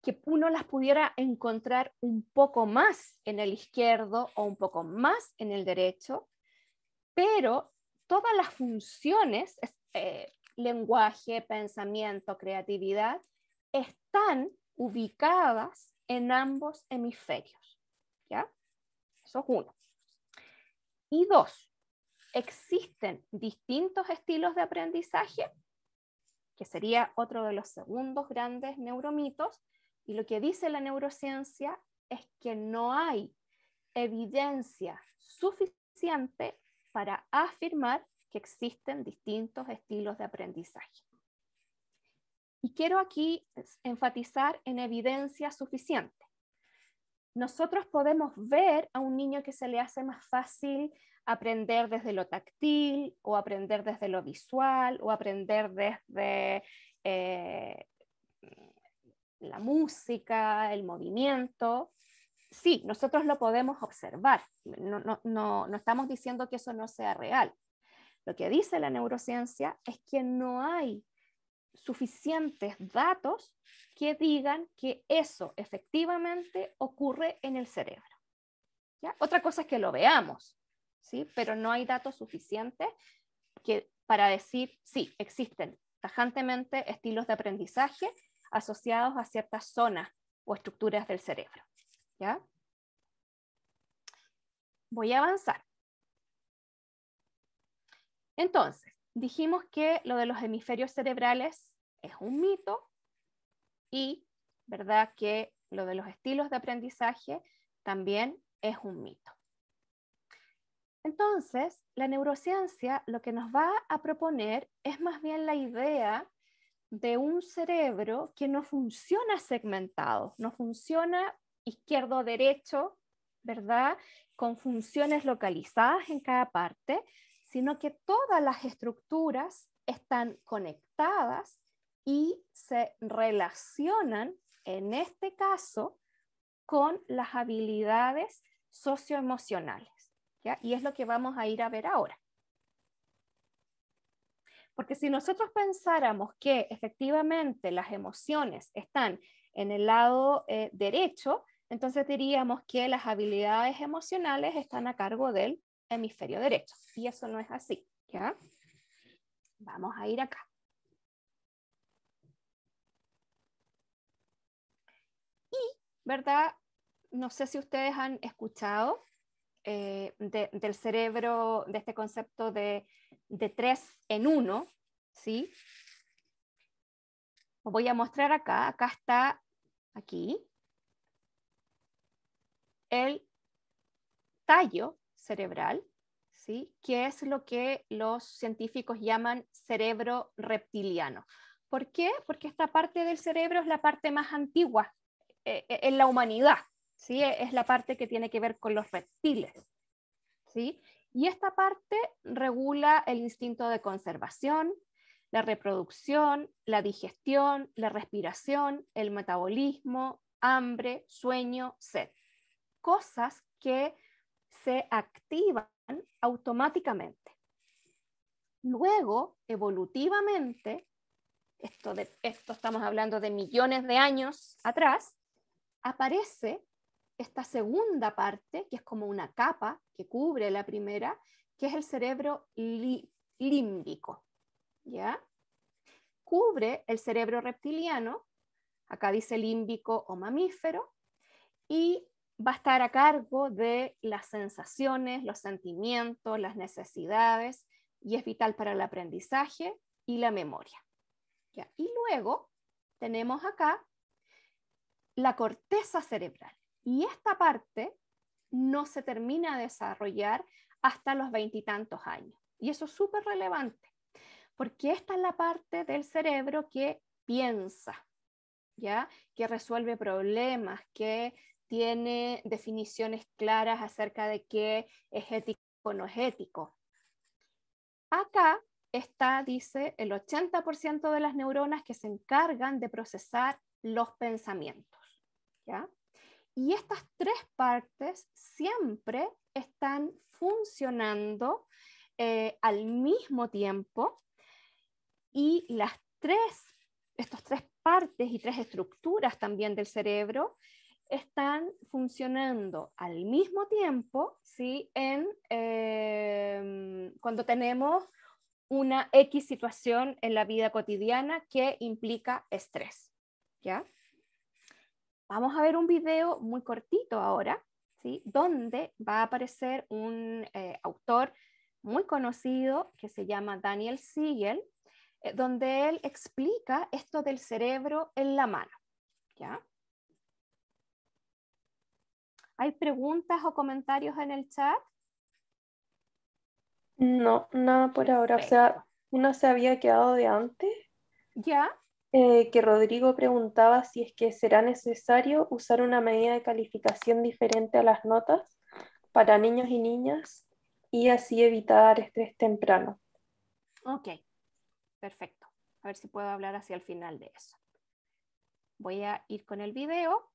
que uno las pudiera encontrar un poco más en el izquierdo o un poco más en el derecho, pero todas las funciones, eh, lenguaje, pensamiento, creatividad, están ubicadas en ambos hemisferios. Eso es uno. Y dos, existen distintos estilos de aprendizaje, que sería otro de los segundos grandes neuromitos, y lo que dice la neurociencia es que no hay evidencia suficiente para afirmar que existen distintos estilos de aprendizaje. Y quiero aquí enfatizar en evidencia suficiente. Nosotros podemos ver a un niño que se le hace más fácil aprender desde lo táctil o aprender desde lo visual o aprender desde eh, la música, el movimiento, sí, nosotros lo podemos observar, no, no, estamos diciendo que eso no sea real. Lo que dice la neurociencia es que no hay suficientes datos que digan que eso efectivamente ocurre en el cerebro. Otra cosa es que lo veamos, ¿sí? pero no hay datos suficientes que, para decir, sí, existen tajantemente estilos de aprendizaje asociados a ciertas zonas o estructuras del cerebro. ¿Ya? Voy a avanzar. Entonces, dijimos que lo de los hemisferios cerebrales es un mito y, ¿verdad?, que lo de los estilos de aprendizaje también es un mito. Entonces, la neurociencia lo que nos va a proponer es más bien la idea de un cerebro que no funciona segmentado, no funciona izquierdo-derecho, ¿verdad? Con funciones localizadas en cada parte, sino que todas las estructuras están conectadas y se relacionan, en este caso, con las habilidades socioemocionales. ¿ya? Y es lo que vamos a ir a ver ahora. Porque si nosotros pensáramos que efectivamente las emociones están en el lado eh, derecho, entonces diríamos que las habilidades emocionales están a cargo del hemisferio derecho y eso no es así, Vamos a ir acá. Y, ¿verdad? No sé si ustedes han escuchado eh, del cerebro, de este concepto de, tres en uno, Os voy a mostrar acá, acá está, aquí, el tallo cerebral, ¿sí? que es lo que los científicos llaman cerebro reptiliano. ¿Por qué? Porque esta parte del cerebro es la parte más antigua eh, eh, en la humanidad, ¿sí? E, es la parte que tiene que ver con los reptiles. ¿sí? Y esta parte regula el instinto de conservación, la reproducción, la digestión, la respiración, el metabolismo, hambre, sueño, sed cosas que se activan automáticamente. Luego, evolutivamente, esto, de, esto estamos hablando de millones de años atrás, aparece esta segunda parte, que es como una capa que cubre la primera, que es el cerebro límbico. ¿ya? Cubre el cerebro reptiliano, acá dice límbico o mamífero, y va a estar a cargo de las sensaciones, los sentimientos, las necesidades y es vital para el aprendizaje y la memoria. Y luego tenemos acá la corteza cerebral y esta parte no se termina de desarrollar hasta los veintitantos años. Y eso es súper relevante porque esta es la parte del cerebro que piensa, ¿ya? que resuelve problemas, que tiene definiciones claras acerca de qué es ético o no es ético. Acá está, dice, el 80% de las neuronas que se encargan de procesar los pensamientos. Y estas tres partes siempre están funcionando eh, al mismo tiempo y las tres, estas tres partes y tres estructuras también del cerebro están funcionando al mismo tiempo, ¿sí? En, em, cuando tenemos una X situación en la vida cotidiana que implica estrés, ¿ya? Vamos a ver un video muy cortito ahora, ¿sí? Donde va a aparecer un eh, autor muy conocido que se llama Daniel Siegel, eh, donde él explica esto del cerebro en la mano, ¿ya? ¿Hay preguntas o comentarios en el chat? No, nada por ahora. O sea, uno se había quedado de antes. ¿Ya? Eh, que Rodrigo preguntaba si es que será necesario usar una medida de calificación diferente a las notas para niños y niñas y así evitar estrés temprano. Ok, perfecto. A ver si puedo hablar hacia el final de eso. Voy a ir con el video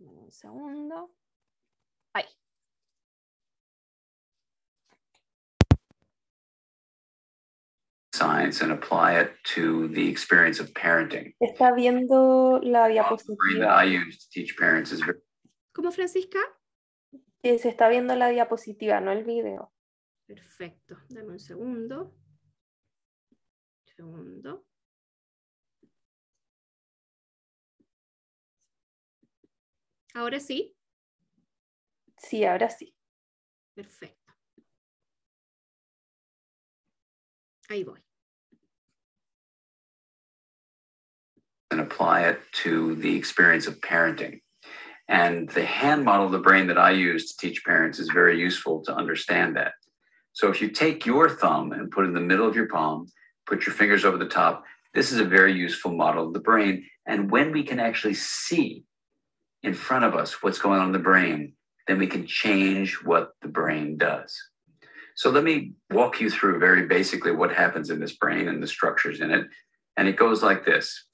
un segundo. Ahí. Science and apply it to the experience of parenting. Está viendo la diapositiva. ¿Cómo Francisca? se está viendo la diapositiva, no el video. Perfecto. Dame un segundo. Segundo. ¿Ahora sí? Sí, ahora sí. Perfecto. Ahí voy. And apply it to the experience of parenting. And the hand model of the brain that I use to teach parents is very useful to understand that. So if you take your thumb and put it in the middle of your palm, put your fingers over the top, this is a very useful model of the brain. And when we can actually see in front of us what's going on in the brain, then we can change what the brain does. So let me walk you through very basically what happens in this brain and the structures in it. And it goes like this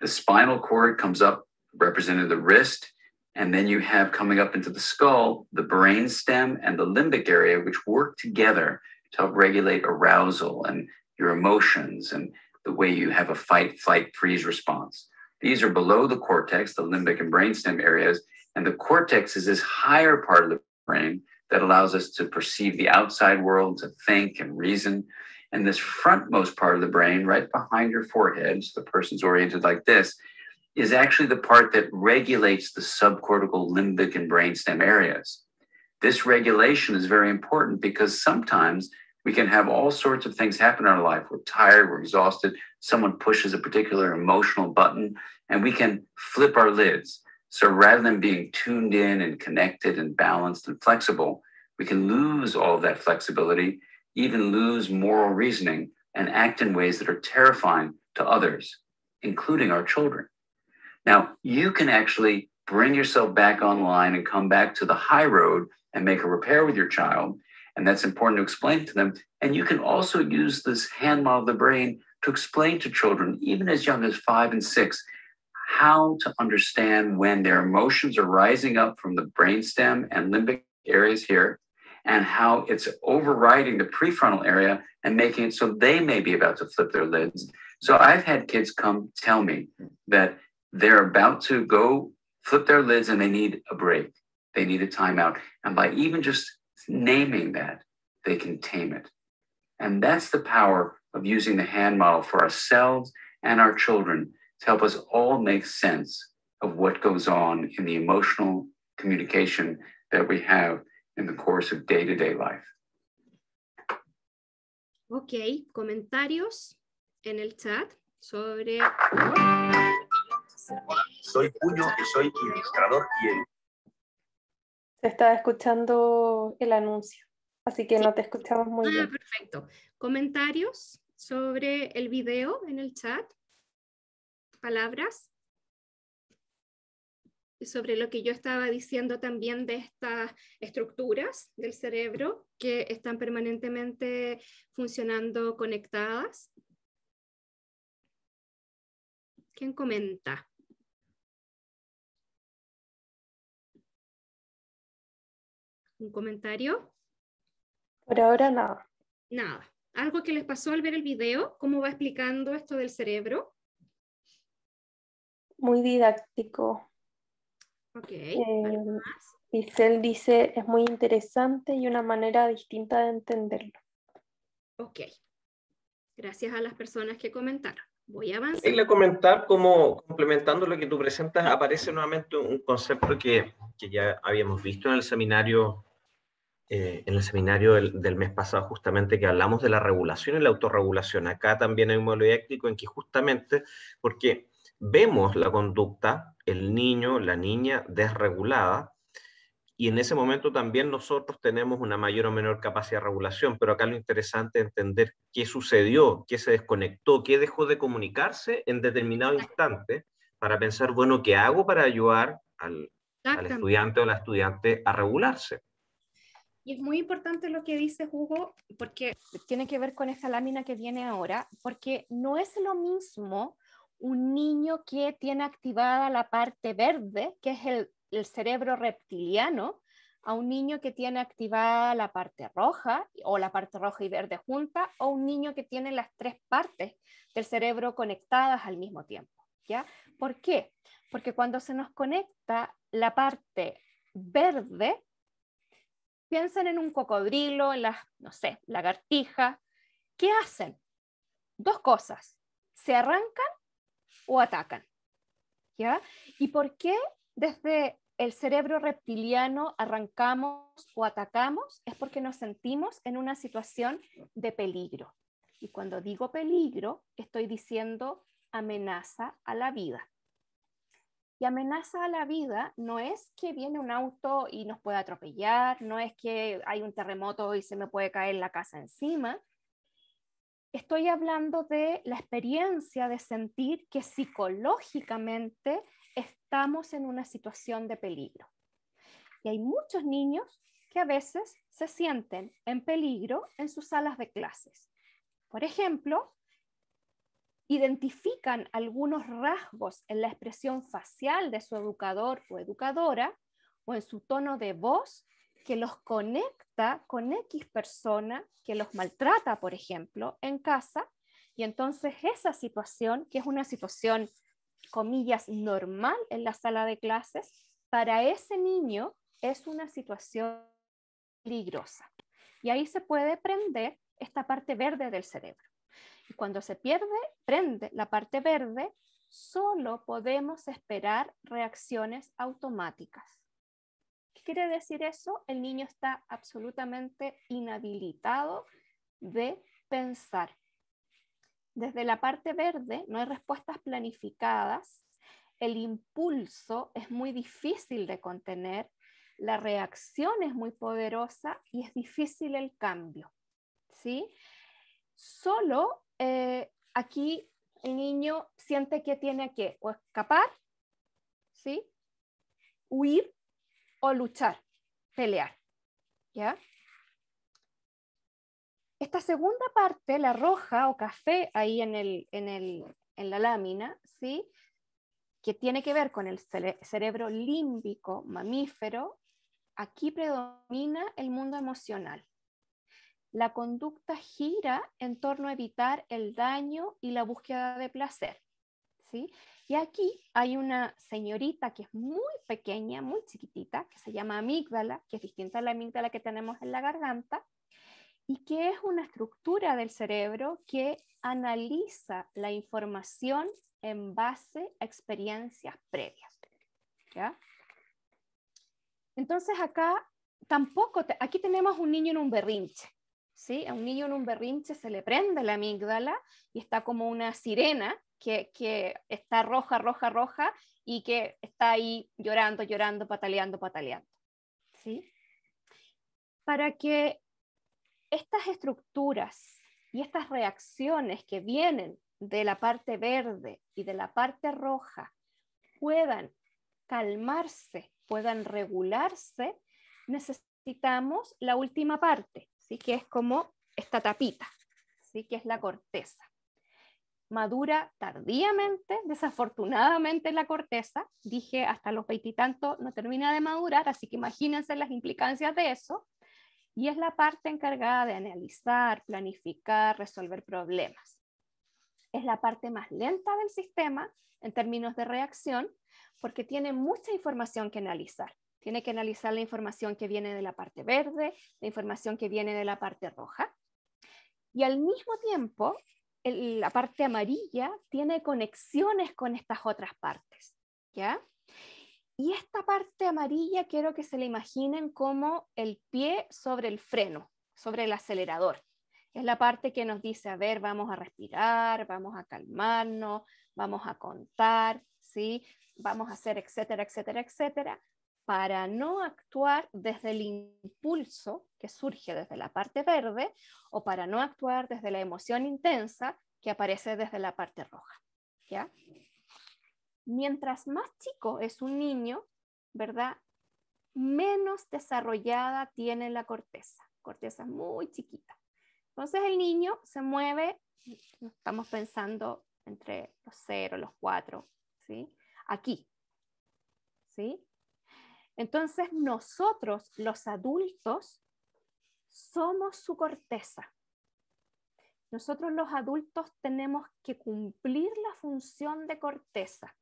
the spinal cord comes up, represented the wrist. And then you have coming up into the skull, the brain stem and the limbic area, which work together to help regulate arousal and your emotions and the way you have a fight, flight, freeze response. These are below the cortex, the limbic and brainstem areas. And the cortex is this higher part of the brain that allows us to perceive the outside world, to think and reason. And this frontmost part of the brain, right behind your forehead, so the person's oriented like this, is actually the part that regulates the subcortical limbic and brainstem areas. This regulation is very important because sometimes we can have all sorts of things happen in our life. We're tired, we're exhausted, someone pushes a particular emotional button and we can flip our lids. So rather than being tuned in and connected and balanced and flexible, we can lose all of that flexibility, even lose moral reasoning, and act in ways that are terrifying to others, including our children. Now, you can actually bring yourself back online and come back to the high road and make a repair with your child. And that's important to explain to them. And you can also use this hand model of the brain to explain to children, even as young as five and six, how to understand when their emotions are rising up from the brainstem and limbic areas here, and how it's overriding the prefrontal area and making it so they may be about to flip their lids. So I've had kids come tell me that they're about to go flip their lids and they need a break, they need a timeout. And by even just naming that, they can tame it. And that's the power of using the hand model for ourselves and our children to help us all make sense of what goes on in the emotional communication that we have in the course of day to day life. Ok, comentarios en el chat sobre. soy Puño y soy ilustrador y él. Se está escuchando el anuncio. así que no te escuchamos muy ah, Perfecto. ¿Comentarios sobre el video en el chat? ¿Palabras? sobre lo que yo estaba diciendo también de estas estructuras del cerebro que están permanentemente funcionando conectadas. ¿Quién comenta? ¿Un comentario? Por ahora nada. Nada. ¿Algo que les pasó al ver el video? ¿Cómo va explicando esto del cerebro? Muy didáctico. Ok. Y eh, dice, es muy interesante y una manera distinta de entenderlo. Ok. Gracias a las personas que comentaron. Voy a avanzar. la comentar como complementando lo que tú presentas, aparece nuevamente un concepto que, que ya habíamos visto en el seminario eh, en el seminario del, mes pasado justamente que hablamos de la regulación y la autorregulación. Acá también hay un modelo didáctico en que justamente porque vemos la conducta, el niño, la niña desregulada, y en ese momento también nosotros tenemos una mayor o menor capacidad de regulación, pero acá lo interesante es entender qué sucedió, qué se desconectó, qué dejó de comunicarse en determinado instante para pensar, bueno, ¿qué hago para ayudar al, al estudiante o la estudiante a regularse? Y es muy importante lo que dice Hugo, porque tiene que ver con esta lámina que viene ahora, porque no es lo mismo un niño que tiene activada la parte verde, que es el, cerebro reptiliano, a un niño que tiene activada la parte roja o la parte roja y verde junta, o un niño que tiene las tres partes del cerebro conectadas al mismo tiempo. ¿ya? ¿Por qué? Porque cuando se nos conecta la parte verde, Piensen en un cocodrilo, en las, no sé, lagartija. ¿Qué hacen? Dos cosas. ¿Se arrancan o atacan? ¿Ya? ¿Y por qué desde el cerebro reptiliano arrancamos o atacamos? Es porque nos sentimos en una situación de peligro. Y cuando digo peligro, estoy diciendo amenaza a la vida. Y amenaza a la vida no es que viene un auto y nos pueda atropellar, no es que hay un terremoto y se me puede caer la casa encima. Estoy hablando de la experiencia de sentir que psicológicamente estamos en una situación de peligro. Y hay muchos niños que a veces se sienten en peligro en sus salas de clases. Por ejemplo, identifican algunos rasgos en la expresión facial de su educador o educadora o en su tono de voz que los conecta con X persona que los maltrata, por ejemplo, en casa. Y entonces esa situación, que es una situación, comillas, normal en la sala de clases, para ese niño es una situación peligrosa. Y ahí se puede prender esta parte verde del cerebro cuando se pierde, prende la parte verde, solo podemos esperar reacciones automáticas. ¿Qué quiere decir eso? El niño está absolutamente inhabilitado de pensar. Desde la parte verde no hay respuestas planificadas, el impulso es muy difícil de contener, la reacción es muy poderosa y es difícil el cambio. ¿sí? Solo eh, aquí el niño siente que tiene que escapar, Huir o luchar, pelear, ¿ya? Esta segunda parte, la roja o café ahí en, la lámina, ¿sí? que tiene que ver con el cerebro límbico mamífero, aquí predomina el mundo emocional. La conducta gira en torno a evitar el daño y la búsqueda de placer. ¿sí? Y aquí hay una señorita que es muy pequeña, muy chiquitita, que se llama amígdala, que es distinta a la amígdala que tenemos en la garganta, y que es una estructura del cerebro que analiza la información en base a experiencias previas. Entonces acá tampoco, aquí tenemos un niño en un berrinche, ¿sí? A un niño en un berrinche se le prende la amígdala y está como una sirena que, que está roja, roja, roja y que está ahí llorando, llorando, pataleando, pataleando. ¿sí? Para que estas estructuras y estas reacciones que vienen de la parte verde y de la parte roja puedan calmarse, puedan regularse, necesitamos la última parte, ¿sí? que es como esta tapita, ¿sí? que es la corteza. Madura tardíamente, desafortunadamente la corteza, dije hasta los veintitantos no termina de madurar, así que imagínense las implicancias de eso, y es la parte encargada de analizar, planificar, resolver problemas. Es la parte más lenta del sistema en términos de reacción, porque tiene mucha información que analizar tiene que analizar la información que viene de la parte verde, la información que viene de la parte roja. Y al mismo tiempo, la parte amarilla tiene conexiones con estas otras partes. Y esta parte amarilla quiero que se la imaginen como el pie sobre el freno, sobre el acelerador. Es la parte que nos dice, a ver, vamos a respirar, vamos a calmarnos, vamos a contar, ¿sí? vamos a hacer, etcétera, etcétera, etcétera para no actuar desde el impulso que surge desde la parte verde o para no actuar desde la emoción intensa que aparece desde la parte roja. ¿ya? Mientras más chico es un niño, ¿verdad? Menos desarrollada tiene la corteza, corteza muy chiquita. Entonces el niño se mueve, estamos pensando entre los 0, los cuatro, ¿sí? Aquí, ¿sí? Entonces nosotros, los adultos, somos su corteza. Nosotros los adultos tenemos que cumplir la función de corteza,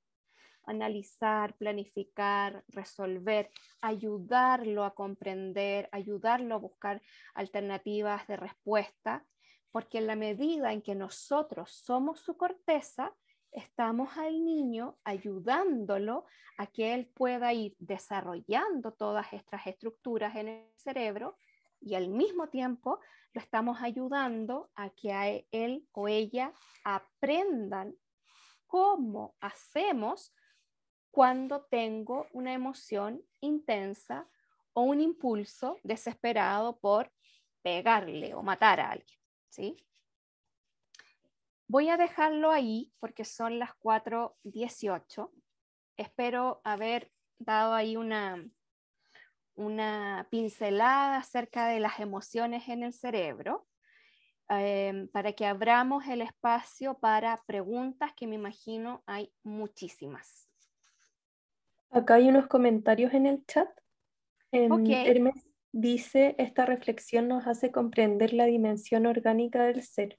analizar, planificar, resolver, ayudarlo a comprender, ayudarlo a buscar alternativas de respuesta, porque en la medida en que nosotros somos su corteza, estamos al niño ayudándolo a que él pueda ir desarrollando todas estas estructuras en el cerebro y al mismo tiempo lo estamos ayudando a que e, él o ella aprendan cómo hacemos cuando tengo una emoción intensa o un impulso desesperado por pegarle o matar a alguien, ¿sí? Voy a dejarlo ahí porque son las 4.18. Espero haber dado ahí una, una pincelada acerca de las emociones en el cerebro eh, para que abramos el espacio para preguntas que me imagino hay muchísimas. Acá hay unos comentarios en el chat. Em, Hermes dice, esta reflexión nos hace comprender la dimensión orgánica del ser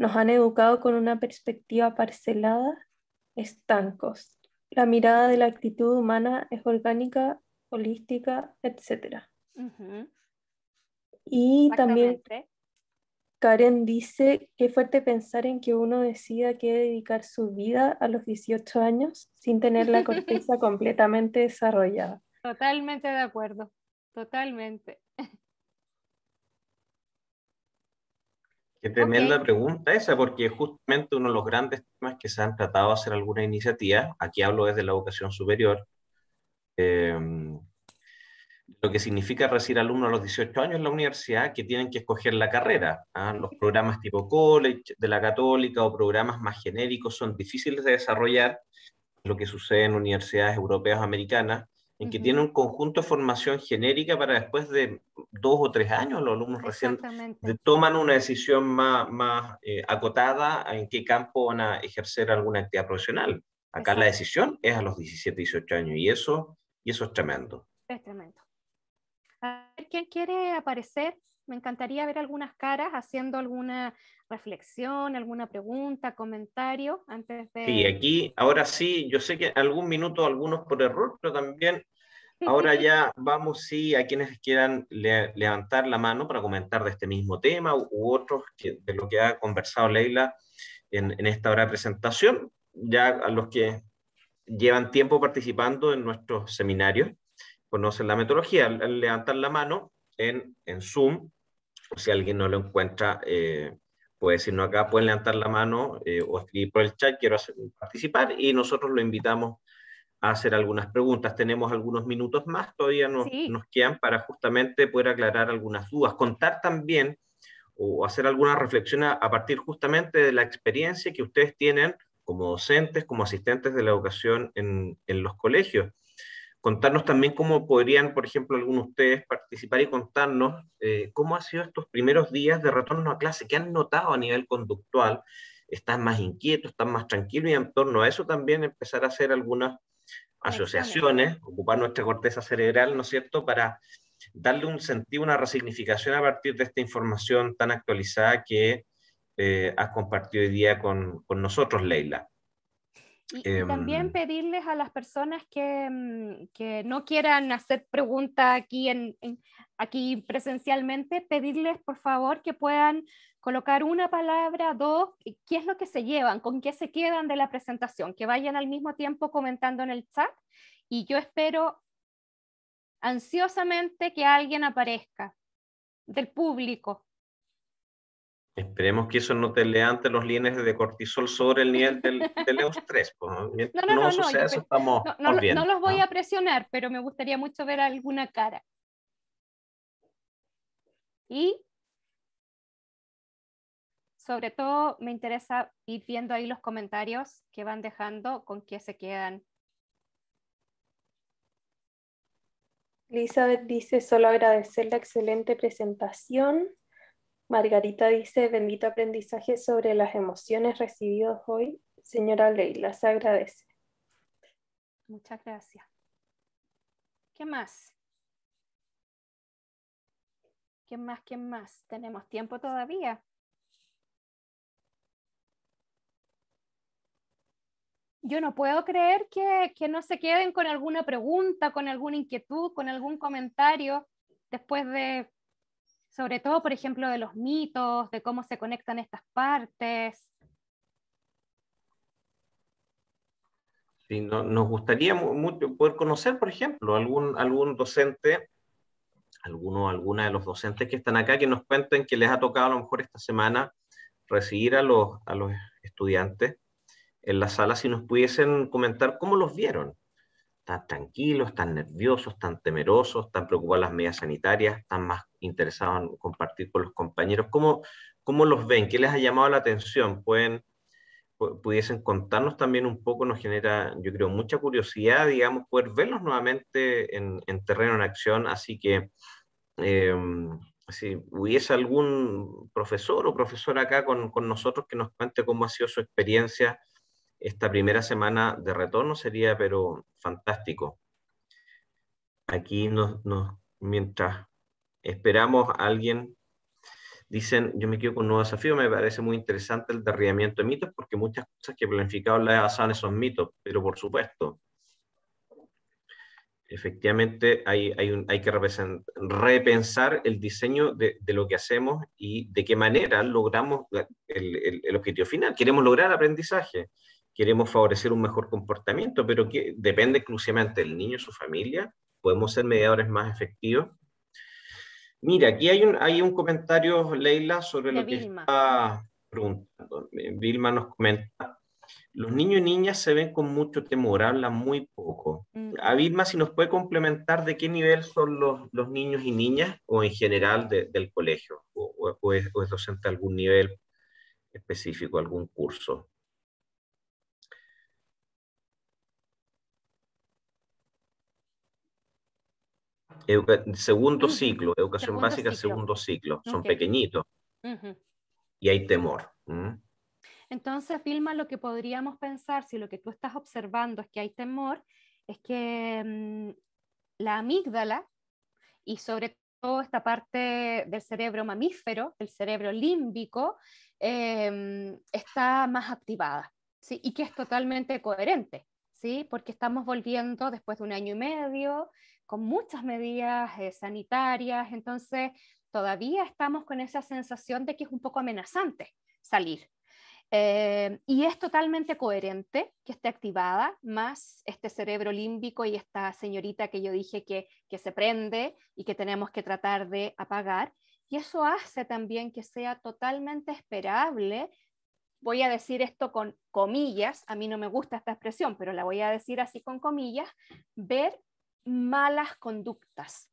nos han educado con una perspectiva parcelada, estancos. La mirada de la actitud humana es orgánica, holística, etc. Y también Karen dice, qué fuerte pensar en que uno decida que dedicar su vida a los 18 años sin tener la corteza completamente desarrollada. Totalmente de acuerdo, totalmente. Qué tremenda pregunta esa, porque justamente uno de los grandes temas que se han tratado de hacer alguna iniciativa, aquí hablo desde la educación superior, em, lo que significa recibir alumnos a los 18 años en la universidad que tienen que escoger la carrera. ¿ah? Los programas tipo college de la católica o programas más genéricos son difíciles de desarrollar, lo que sucede en universidades europeas o americanas, en que tiene un conjunto de formación genérica para después de dos o tres años los alumnos recién toman una decisión más, eh, acotada en qué campo van a ejercer alguna actividad profesional. Acá la decisión es a los 17, 18 años y eso, y eso es tremendo. Es tremendo. A ¿Quién quiere aparecer? Me encantaría ver algunas caras haciendo alguna, reflexión, alguna pregunta, comentario antes de... Sí, aquí ahora sí, yo sé que algún minuto, algunos por error, pero también ahora ya vamos, sí, a quienes quieran levantar la mano para comentar de este mismo tema u, otros que, de lo que ha conversado Leila en, esta hora de presentación, ya a los que llevan tiempo participando en nuestros seminarios, conocen la metodología, levantan levantar la mano en, en Zoom, si alguien no lo encuentra, eh, puede decirnos acá, pueden levantar la mano eh, o escribir por el chat, quiero participar, y nosotros lo invitamos a hacer algunas preguntas. Tenemos algunos minutos más, todavía nos, quedan para justamente poder aclarar algunas dudas, contar también o hacer alguna reflexión a, partir justamente de la experiencia que ustedes tienen como docentes, como asistentes de la educación en los colegios contarnos también cómo podrían, por ejemplo, algunos de ustedes participar y contarnos eh, cómo han sido estos primeros días de retorno a clase, qué han notado a nivel conductual, están más inquietos, están más tranquilos y en torno a eso también empezar a hacer algunas asociaciones, ocupar nuestra corteza cerebral, ¿no es cierto?, para darle un sentido, una resignificación a partir de esta información tan actualizada que eh, has compartido hoy día con, con nosotros, Leila. Y, también em, pedirles a las personas que, mm, no quieran hacer preguntas aquí, aquí presencialmente, pedirles por favor que puedan colocar una palabra, dos, qué es lo que se llevan, con qué se quedan de la presentación, que vayan al mismo tiempo comentando en el chat y yo espero ansiosamente que alguien aparezca del público Esperemos que eso no te levante los líneas de cortisol sobre el nivel del, EOS3. ¿no? no los voy a presionar, pero me gustaría mucho ver alguna cara. Y sobre todo me interesa ir viendo ahí los comentarios que van dejando, con qué se quedan. Elizabeth dice, solo agradecer la excelente presentación. Margarita dice, bendito aprendizaje sobre las emociones recibidos hoy. Señora Leila, se agradece. Muchas gracias. ¿Qué más? ¿Qué más? ¿Qué más? ¿Tenemos tiempo todavía? Yo no puedo creer que, que, no se queden con alguna pregunta, con alguna inquietud, con algún comentario después de sobre todo, por ejemplo, de los mitos, de cómo se conectan estas partes. nos gustaría mucho poder conocer, por ejemplo, algún, algún docente, alguno, alguna de los docentes que están acá, que nos cuenten que les ha tocado a lo mejor esta semana recibir a los, a los estudiantes en la sala, si nos pudiesen comentar cómo los vieron, están tranquilos, están nerviosos, están temerosos, están preocupados las medidas sanitarias, están más interesados en compartir con los compañeros. ¿Cómo, cómo los ven? ¿Qué les ha llamado la atención? ¿Pueden, pudiesen contarnos también un poco, nos genera, yo creo, mucha curiosidad, digamos, poder verlos nuevamente en, en terreno, en acción, así que... Em, si hubiese algún profesor o profesora acá con, con, nosotros que nos cuente cómo ha sido su experiencia esta primera semana de retorno sería, pero fantástico. Aquí nos, mientras esperamos a alguien, dicen, yo me quedo con un nuevo desafío, me parece muy interesante el derribamiento de mitos, porque muchas cosas que planificado la en son mitos, pero por supuesto, efectivamente hay, hay, hay que repensar el diseño de, lo que hacemos y de qué manera logramos el objetivo final. Queremos lograr aprendizaje queremos favorecer un mejor comportamiento, pero que depende exclusivamente del niño y su familia. Podemos ser mediadores más efectivos. Mira, aquí hay un, hay un comentario, Leila, sobre lo que está preguntando. Eh, Vilma nos comenta, los niños y niñas se ven con mucho temor, hablan muy poco. Mm. A Vilma, si nos puede complementar de qué nivel son los, niños y niñas o en general del colegio, o, es, o, docente algún nivel específico, algún curso. segundo ciclo, educación básica, segundo ciclo, son pequeñitos. Y hay temor. Entonces, Vilma, lo que podríamos pensar, si lo que tú estás observando es que hay temor, es que mm, la amígdala y sobre todo esta parte del cerebro mamífero, el cerebro límbico, em, está más activada ¿sí? y que es totalmente coherente. ¿Sí? Porque estamos volviendo después de un año y medio con muchas medidas eh, sanitarias, entonces todavía estamos con esa sensación de que es un poco amenazante salir. Eh, y es totalmente coherente que esté activada, más este cerebro límbico y esta señorita que yo dije que, que se prende y que tenemos que tratar de apagar. Y eso hace también que sea totalmente esperable voy a decir esto con comillas, a mí no me gusta esta expresión, pero la voy a decir así con comillas, ver malas conductas,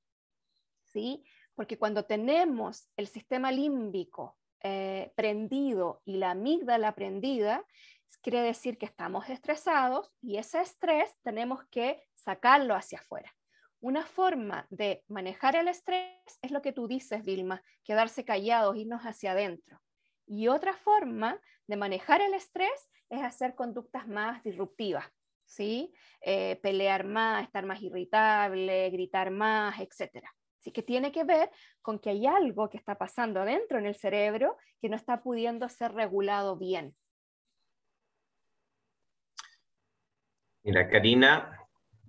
¿sí? Porque cuando tenemos el sistema límbico eh, prendido y la amígdala prendida, quiere decir que estamos estresados y ese estrés tenemos que sacarlo hacia afuera. Una forma de manejar el estrés es lo que tú dices, Vilma, quedarse callados, irnos hacia adentro. Y otra forma de manejar el estrés es hacer conductas más disruptivas, ¿sí? Eh, pelear más, estar más irritable, gritar más, etc. Así que tiene que ver con que hay algo que está pasando adentro en el cerebro que no está pudiendo ser regulado bien. Mira, Karina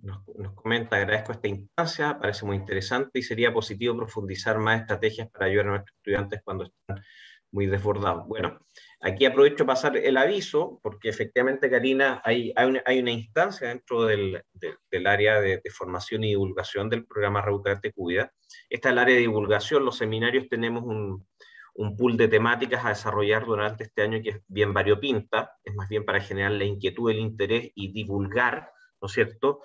nos, comenta, agradezco esta instancia, parece muy interesante y sería positivo profundizar más estrategias para ayudar a nuestros estudiantes cuando están muy desbordado. Bueno, aquí aprovecho para pasar el aviso, porque efectivamente, Karina, hay, una, instancia dentro del, área de, formación y divulgación del programa de Cuida. Esta el área de divulgación. Los seminarios tenemos un, pool de temáticas a desarrollar durante este año que es bien variopinta, es más bien para generar la inquietud, el interés y divulgar, ¿no es cierto?,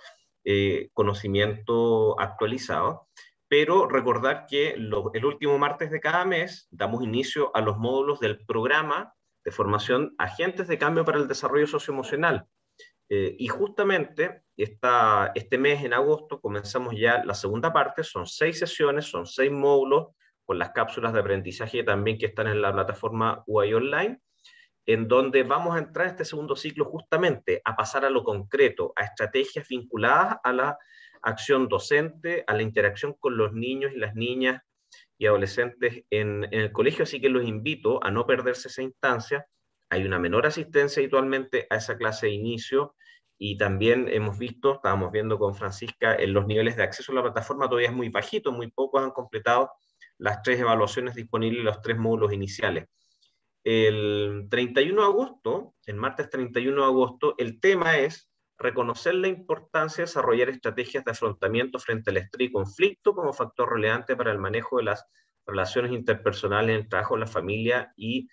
eh, conocimiento actualizado pero recordar que el último martes de cada mes damos inicio a los módulos del programa de formación Agentes de Cambio para el Desarrollo Socioemocional. Eh, y justamente esta, este mes, en agosto, comenzamos ya la segunda parte, son seis sesiones, son seis módulos, con las cápsulas de aprendizaje también que están en la plataforma UI Online, en donde vamos a entrar este segundo ciclo justamente a pasar a lo concreto, a estrategias vinculadas a la acción docente, a la interacción con los niños y las niñas y adolescentes en, el colegio, así que los invito a no perderse esa instancia. Hay una menor asistencia habitualmente a esa clase de inicio y también hemos visto, estábamos viendo con Francisca, en los niveles de acceso a la plataforma todavía es muy bajito, muy pocos han completado las tres evaluaciones disponibles, los tres módulos iniciales. El 31 de agosto, el martes 31 de agosto, el tema es reconocer la importancia de desarrollar estrategias de afrontamiento frente al estrés y conflicto como factor relevante para el manejo de las relaciones interpersonales en el trabajo, la familia y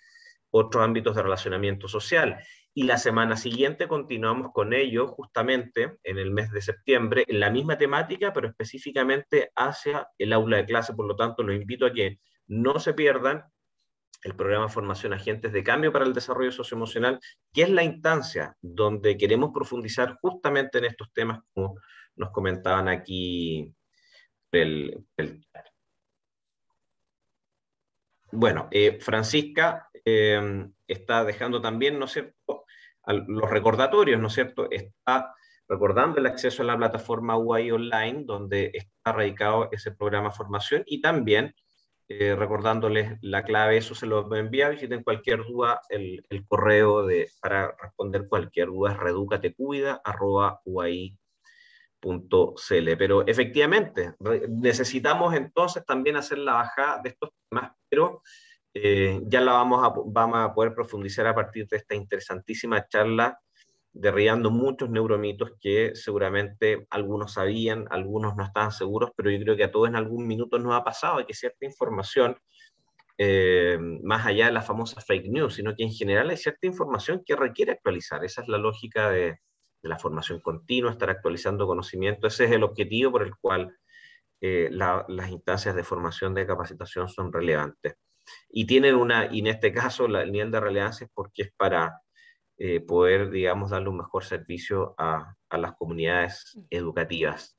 otros ámbitos de relacionamiento social. Y la semana siguiente continuamos con ello, justamente en el mes de septiembre, en la misma temática, pero específicamente hacia el aula de clase. Por lo tanto, los invito a que no se pierdan el programa Formación Agentes de Cambio para el Desarrollo Socioemocional, que es la instancia donde queremos profundizar justamente en estos temas, como nos comentaban aquí el, Bueno, eh, Francisca em, está dejando también, ¿no es cierto?, los recordatorios, ¿no es cierto?, está recordando el acceso a la plataforma UI Online, donde está radicado ese programa formación, y también eh, recordándoles la clave, eso se lo si visiten cualquier duda, el, correo de, para responder cualquier duda es reducatecuida.uai.cl. Pero efectivamente, necesitamos entonces también hacer la baja de estos temas, pero eh, ya la vamos a, vamos a poder profundizar a partir de esta interesantísima charla derribando muchos neuromitos que seguramente algunos sabían, algunos no estaban seguros, pero yo creo que a todos en algún minuto nos ha pasado que cierta información, eh, más allá de la famosa fake news, sino que en general hay cierta información que requiere actualizar. Esa es la lógica de, la formación continua, estar actualizando conocimiento. Ese es el objetivo por el cual eh, las instancias de formación de capacitación son relevantes. Y tienen una, y en este caso la, el nivel de relevancia es porque es para eh, poder, digamos, darle un mejor servicio a, a, las comunidades mm. educativas.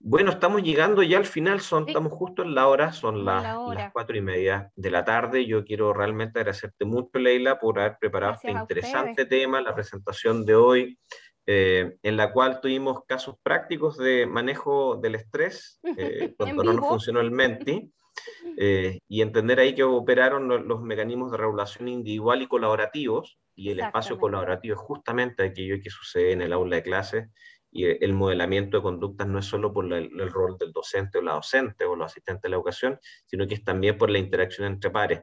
Bueno, estamos llegando ya al final, son, estamos justo en la hora, son las, las, cuatro y media de la tarde. Yo quiero realmente agradecerte mucho, Leila, por haber preparado este interesante tema, la presentación de hoy, eh, en la cual tuvimos casos prácticos de manejo del estrés eh, cuando no nos funcionó el Menti. y entender ahí que operaron los, mecanismos de regulación individual y colaborativos y el espacio colaborativo es justamente aquello que sucede en el aula de clases y el modelamiento de conductas no es solo por el rol del docente o la docente o los asistentes de la educación, sino que es también por la interacción entre pares.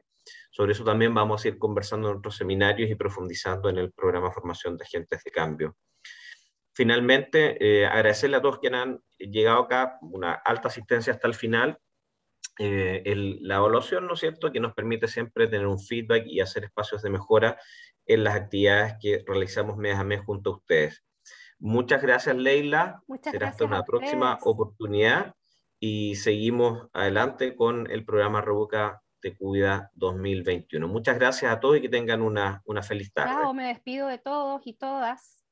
Sobre eso también vamos a ir conversando en otros seminarios y profundizando en el programa formación de agentes de cambio. Finalmente, eh, agradecerle a todos que han llegado acá, una alta asistencia hasta el final. Eh, la evaluación, ¿no es cierto?, que nos permite siempre tener un feedback y hacer espacios de mejora en las actividades que realizamos mes a mes junto a ustedes. Muchas gracias, Leila. Muchas hasta una próxima oportunidad y seguimos adelante con el programa Revoca Te Cuida 2021. Muchas gracias a todos y que tengan una, una feliz tarde. me despido de todos y todas.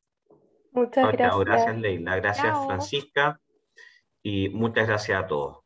Muchas gracias. gracias, Leila. Gracias, Francisca. Y muchas gracias a todos.